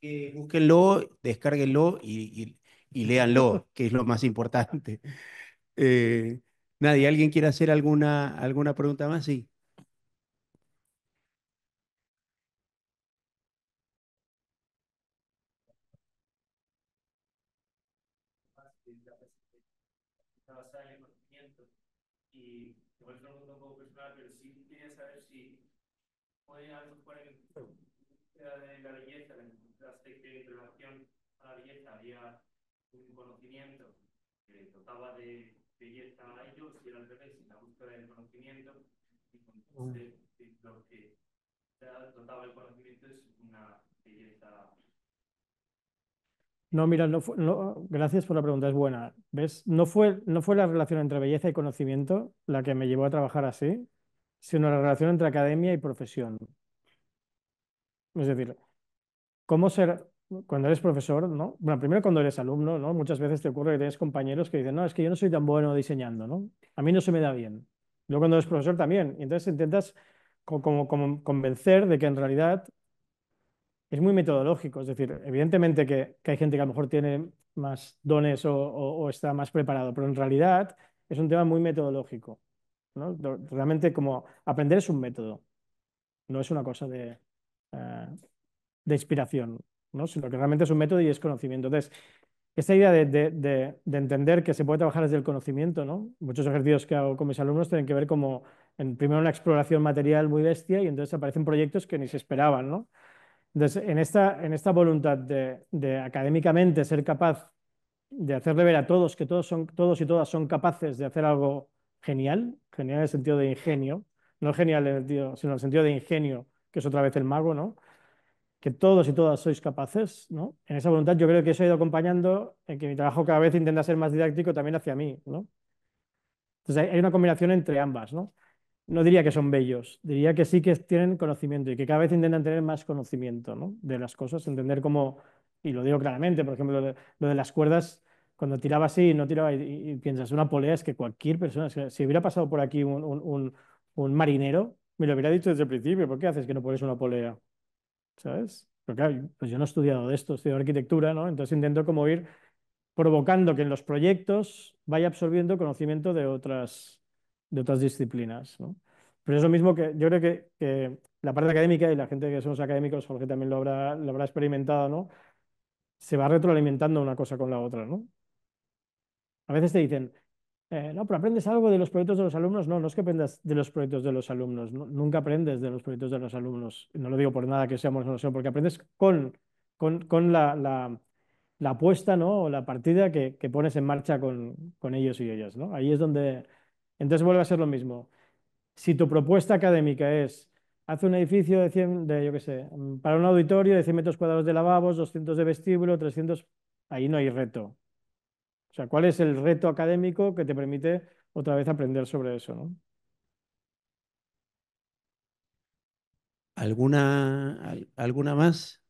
Sí, es búsquenlo, descárguenlo y, y, y léanlo, que es lo más importante. Eh, nadie, ¿alguien quiere hacer alguna, alguna pregunta más? Sí. y igual no un poco personal, pero sí quería saber si puede a lo mejor en la belleza, en encontraste aspecto de relación a la belleza, había un conocimiento que tocaba de no, mira, gracias por la pregunta, es buena. ¿Ves? No fue, no fue la relación entre belleza y conocimiento la que me llevó a trabajar así, sino la relación entre academia y profesión. Es decir, ¿cómo ser, cuando eres profesor, Bueno, primero cuando eres alumno, Muchas veces te ocurre que tienes compañeros que dicen, no, es que yo no soy tan bueno diseñando, A mí no se me da bien. Luego cuando eres profesor también. Y entonces intentas convencer de que en realidad es muy metodológico. Es decir, evidentemente que, hay gente que a lo mejor tiene más dones o, está más preparado, pero en realidad es un tema muy metodológico. Realmente como aprender es un método, no es una cosa de, eh, de inspiración. ¿no? sino que realmente es un método y es conocimiento. Entonces, esta idea de, entender que se puede trabajar desde el conocimiento, ¿no? Muchos ejercicios que hago con mis alumnos tienen que ver como, en, primero, una exploración material muy bestia y entonces aparecen proyectos que ni se esperaban, Entonces, en esta, voluntad de, académicamente ser capaz de hacerle ver a todos que todos, son, todos y todas son capaces de hacer algo genial, genial en el sentido de ingenio, no genial en el sino en el sentido de ingenio, que es otra vez el mago, ¿no? que todos y todas sois capaces, ¿no? En esa voluntad yo creo que eso ha ido acompañando en que mi trabajo cada vez intenta ser más didáctico también hacia mí, ¿no? Entonces hay una combinación entre ambas, ¿no? No diría que son bellos, diría que sí que tienen conocimiento y que cada vez intentan tener más conocimiento ¿no? de las cosas, entender cómo, y lo digo claramente, por ejemplo, lo de, las cuerdas, cuando tiraba así y no tiraba, y, piensas, una polea es que cualquier persona, si hubiera pasado por aquí un, un marinero, me lo hubiera dicho desde el principio, ¿por qué haces que no pones una polea? ¿sabes? Pero pues yo no he estudiado de esto, he estudiado arquitectura, ¿no? Entonces intento como ir provocando que en los proyectos vaya absorbiendo conocimiento de otras, de otras disciplinas, ¿no? Pero es lo mismo que yo creo que, la parte académica y la gente que somos académicos, porque también lo habrá, lo habrá experimentado, ¿no? Se va retroalimentando una cosa con la otra, ¿no? A veces te dicen, eh, no, pero aprendes algo de los proyectos de los alumnos. No, no es que aprendas de los proyectos de los alumnos. nunca aprendes de los proyectos de los alumnos. No lo digo por nada que seamos no porque aprendes con, la, apuesta ¿no? o la partida que, pones en marcha con, ellos y ellas. ¿no? Ahí es donde. Entonces vuelve a ser lo mismo. Si tu propuesta académica es haz un edificio de 100, de, yo qué sé, para un auditorio de 100 metros cuadrados de lavabos, 200 de vestíbulo, 300, ahí no hay reto. O sea, ¿cuál es el reto académico que te permite otra vez aprender sobre eso? ¿Alguna más?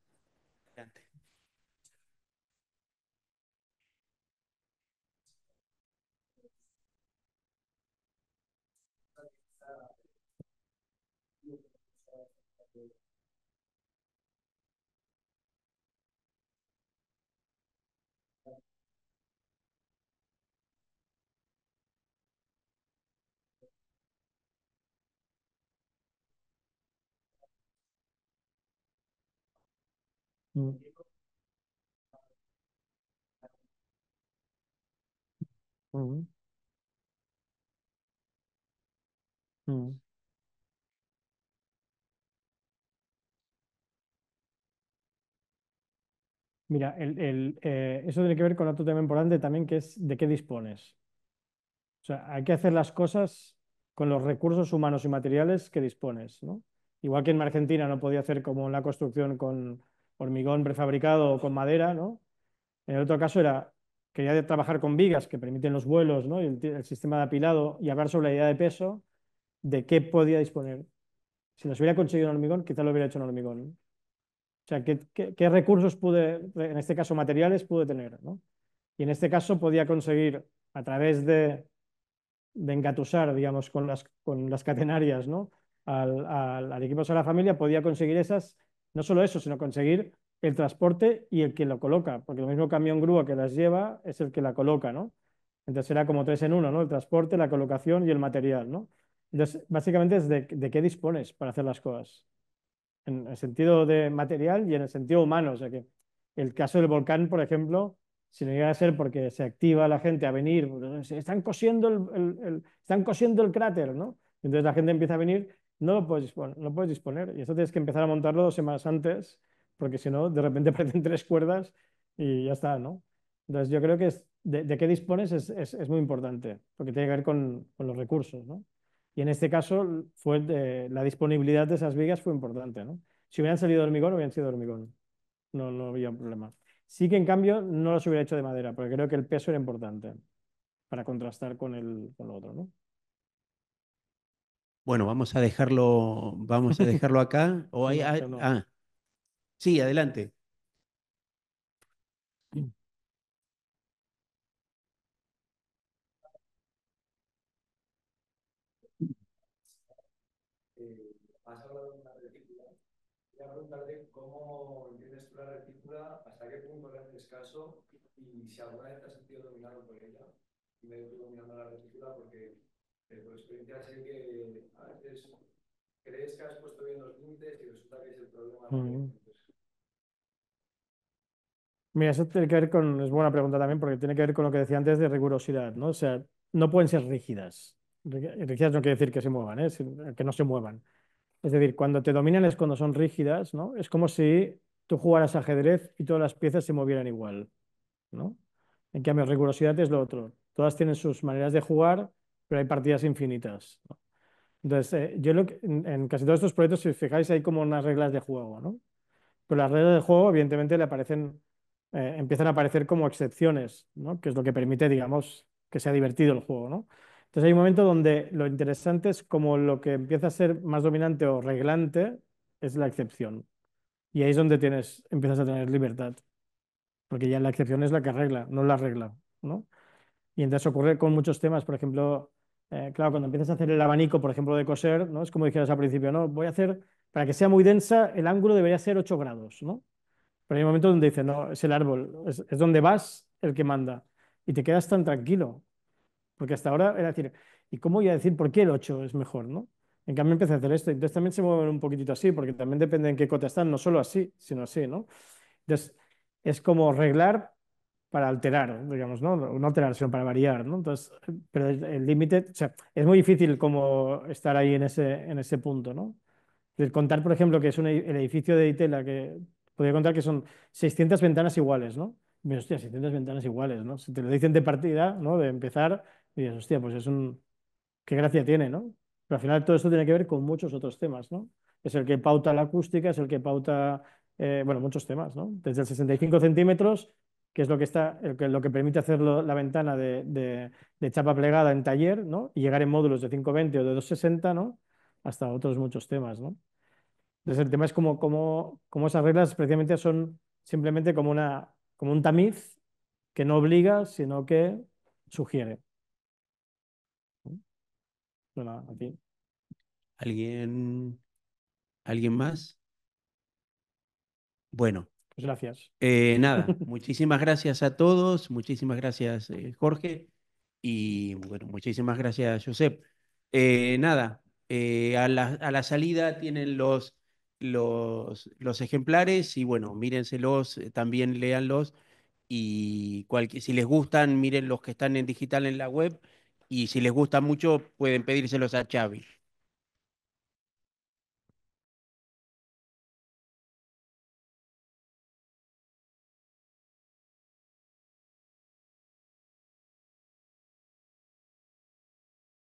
Mira, el, eh, eso tiene que ver con otro tema importante también, que es de qué dispones. O sea, hay que hacer las cosas con los recursos humanos y materiales que dispones, ¿no? Igual que en Argentina no podía hacer como la construcción con, hormigón prefabricado con madera, ¿no? En el otro caso era, quería trabajar con vigas que permiten los vuelos, ¿no? Y el, sistema de apilado y hablar sobre la idea de peso, de qué podía disponer. Si nos hubiera conseguido en hormigón, quizá lo hubiera hecho en hormigón. O sea, ¿qué, qué, recursos pude, en este caso materiales, pude tener, ¿no? Y en este caso podía conseguir a través de, de engatusar, digamos, con las, con las catenarias, ¿no? Al, al, al equipo de la familia podía conseguir esas no solo eso, sino conseguir el transporte y el que lo coloca, porque el mismo camión grúa que las lleva es el que la coloca, ¿no? Entonces era como tres en uno, ¿no? El transporte, la colocación y el material, ¿no? Entonces, básicamente es de, qué dispones para hacer las cosas, en el sentido de material y en el sentido humano. O sea que el caso del volcán, por ejemplo, si no llega a ser porque se activa la gente a venir, pues, están cosiendo el, están cosiendo el cráter, ¿no? Entonces la gente empieza a venir no lo puedes disponer, Y eso tienes que empezar a montarlo dos semanas antes, porque si no, de repente aparecen tres cuerdas y ya está, ¿no? Entonces yo creo que de, qué dispones es, muy importante, porque tiene que ver con, los recursos, ¿no? Y en este caso, fue la disponibilidad de esas vigas fue importante, ¿no? Si hubieran salido de hormigón, hubieran sido de hormigón. No, no había problema. Sí que, en cambio, no las hubiera hecho de madera, porque creo que el peso era importante para contrastar con, el, con lo otro, ¿no? Bueno, vamos a dejarlo, vamos a dejarlo acá. Ah. sí, adelante. has eh, hablado de una retícula. a preguntarte cómo entiendes tú la retícula, hasta qué punto le haces caso y si alguna vez te has sentido dominado por ella. Y me estoy dominando la retícula porque pero por experiencia sé que a veces crees que has puesto bien los límites y resulta que es el problema. Mira, eso tiene que ver con, es buena pregunta también, porque tiene que ver con lo que decía antes de rigurosidad, ¿no? O sea, no pueden ser rígidas. Rígidas no quiere decir que se muevan, ¿eh? que no se muevan. Es decir, cuando te dominan es cuando son rígidas, ¿no? Es como si tú jugaras ajedrez y todas las piezas se movieran igual, ¿no? En cambio, rigurosidad es lo otro. Todas tienen sus maneras de jugar, pero hay partidas infinitas. Entonces, eh, yo en, casi todos estos proyectos, si os fijáis, hay como unas reglas de juego, ¿no? Pero las reglas de juego, evidentemente, le aparecen, eh, empiezan a aparecer como excepciones, ¿no? Que es lo que permite, digamos, que sea divertido el juego, ¿no? Entonces hay un momento donde lo interesante es como lo que empieza a ser más dominante o reglante es la excepción. Y ahí es donde tienes, empiezas a tener libertad. Porque ya la excepción es la que arregla, no la regla, ¿no? Y entonces ocurre con muchos temas, por ejemplo, eh, claro, cuando empiezas a hacer el abanico, por ejemplo, de coser, ¿no? Es como dijeras al principio, ¿no? Voy a hacer, para que sea muy densa, el ángulo debería ser 8 grados, ¿no? Pero hay un momento donde dice no, es el árbol, es, donde vas el que manda. Y te quedas tan tranquilo. Porque hasta ahora era decir, ¿y cómo voy a decir por qué el 8 es mejor, no? En cambio empecé a hacer esto. Entonces también se mueven un poquitito así, porque también depende en qué cota están, no solo así, sino así, ¿no? Entonces es como arreglar para alterar, digamos, ¿no? No alterar, sino para variar, ¿no? Entonces, pero el límite, o sea, es muy difícil como estar ahí en ese, en ese punto, ¿no? contar, por ejemplo, que es un, el edificio de Itela, que podría contar que son 600 ventanas iguales, ¿no? Y, hostia, 600 ventanas iguales, ¿no? Si te lo dicen de partida, ¿no? De empezar, y dices, hostia, pues es un... qué gracia tiene, ¿no? Pero al final todo esto tiene que ver con muchos otros temas, ¿no? Es el que pauta la acústica, es el que pauta, eh, bueno, muchos temas, ¿no? Desde el 65 centímetros que es lo que, está, lo que permite hacer la ventana de, chapa plegada en taller, Y llegar en módulos de 520 o de 260, Hasta otros muchos temas, Entonces el tema es cómo esas reglas precisamente son simplemente como, una, como un tamiz que no obliga, sino que sugiere. ¿Alguien, ¿Alguien más? Bueno, pues gracias. Eh, nada, muchísimas gracias a todos, muchísimas gracias eh, Jorge y bueno, muchísimas gracias Josep. Eh, nada, a la, salida tienen los, los, los ejemplares y bueno, mírenselos, también léanlos y si les gustan, miren los que están en digital en la web y si les gusta mucho pueden pedírselos a Xavi.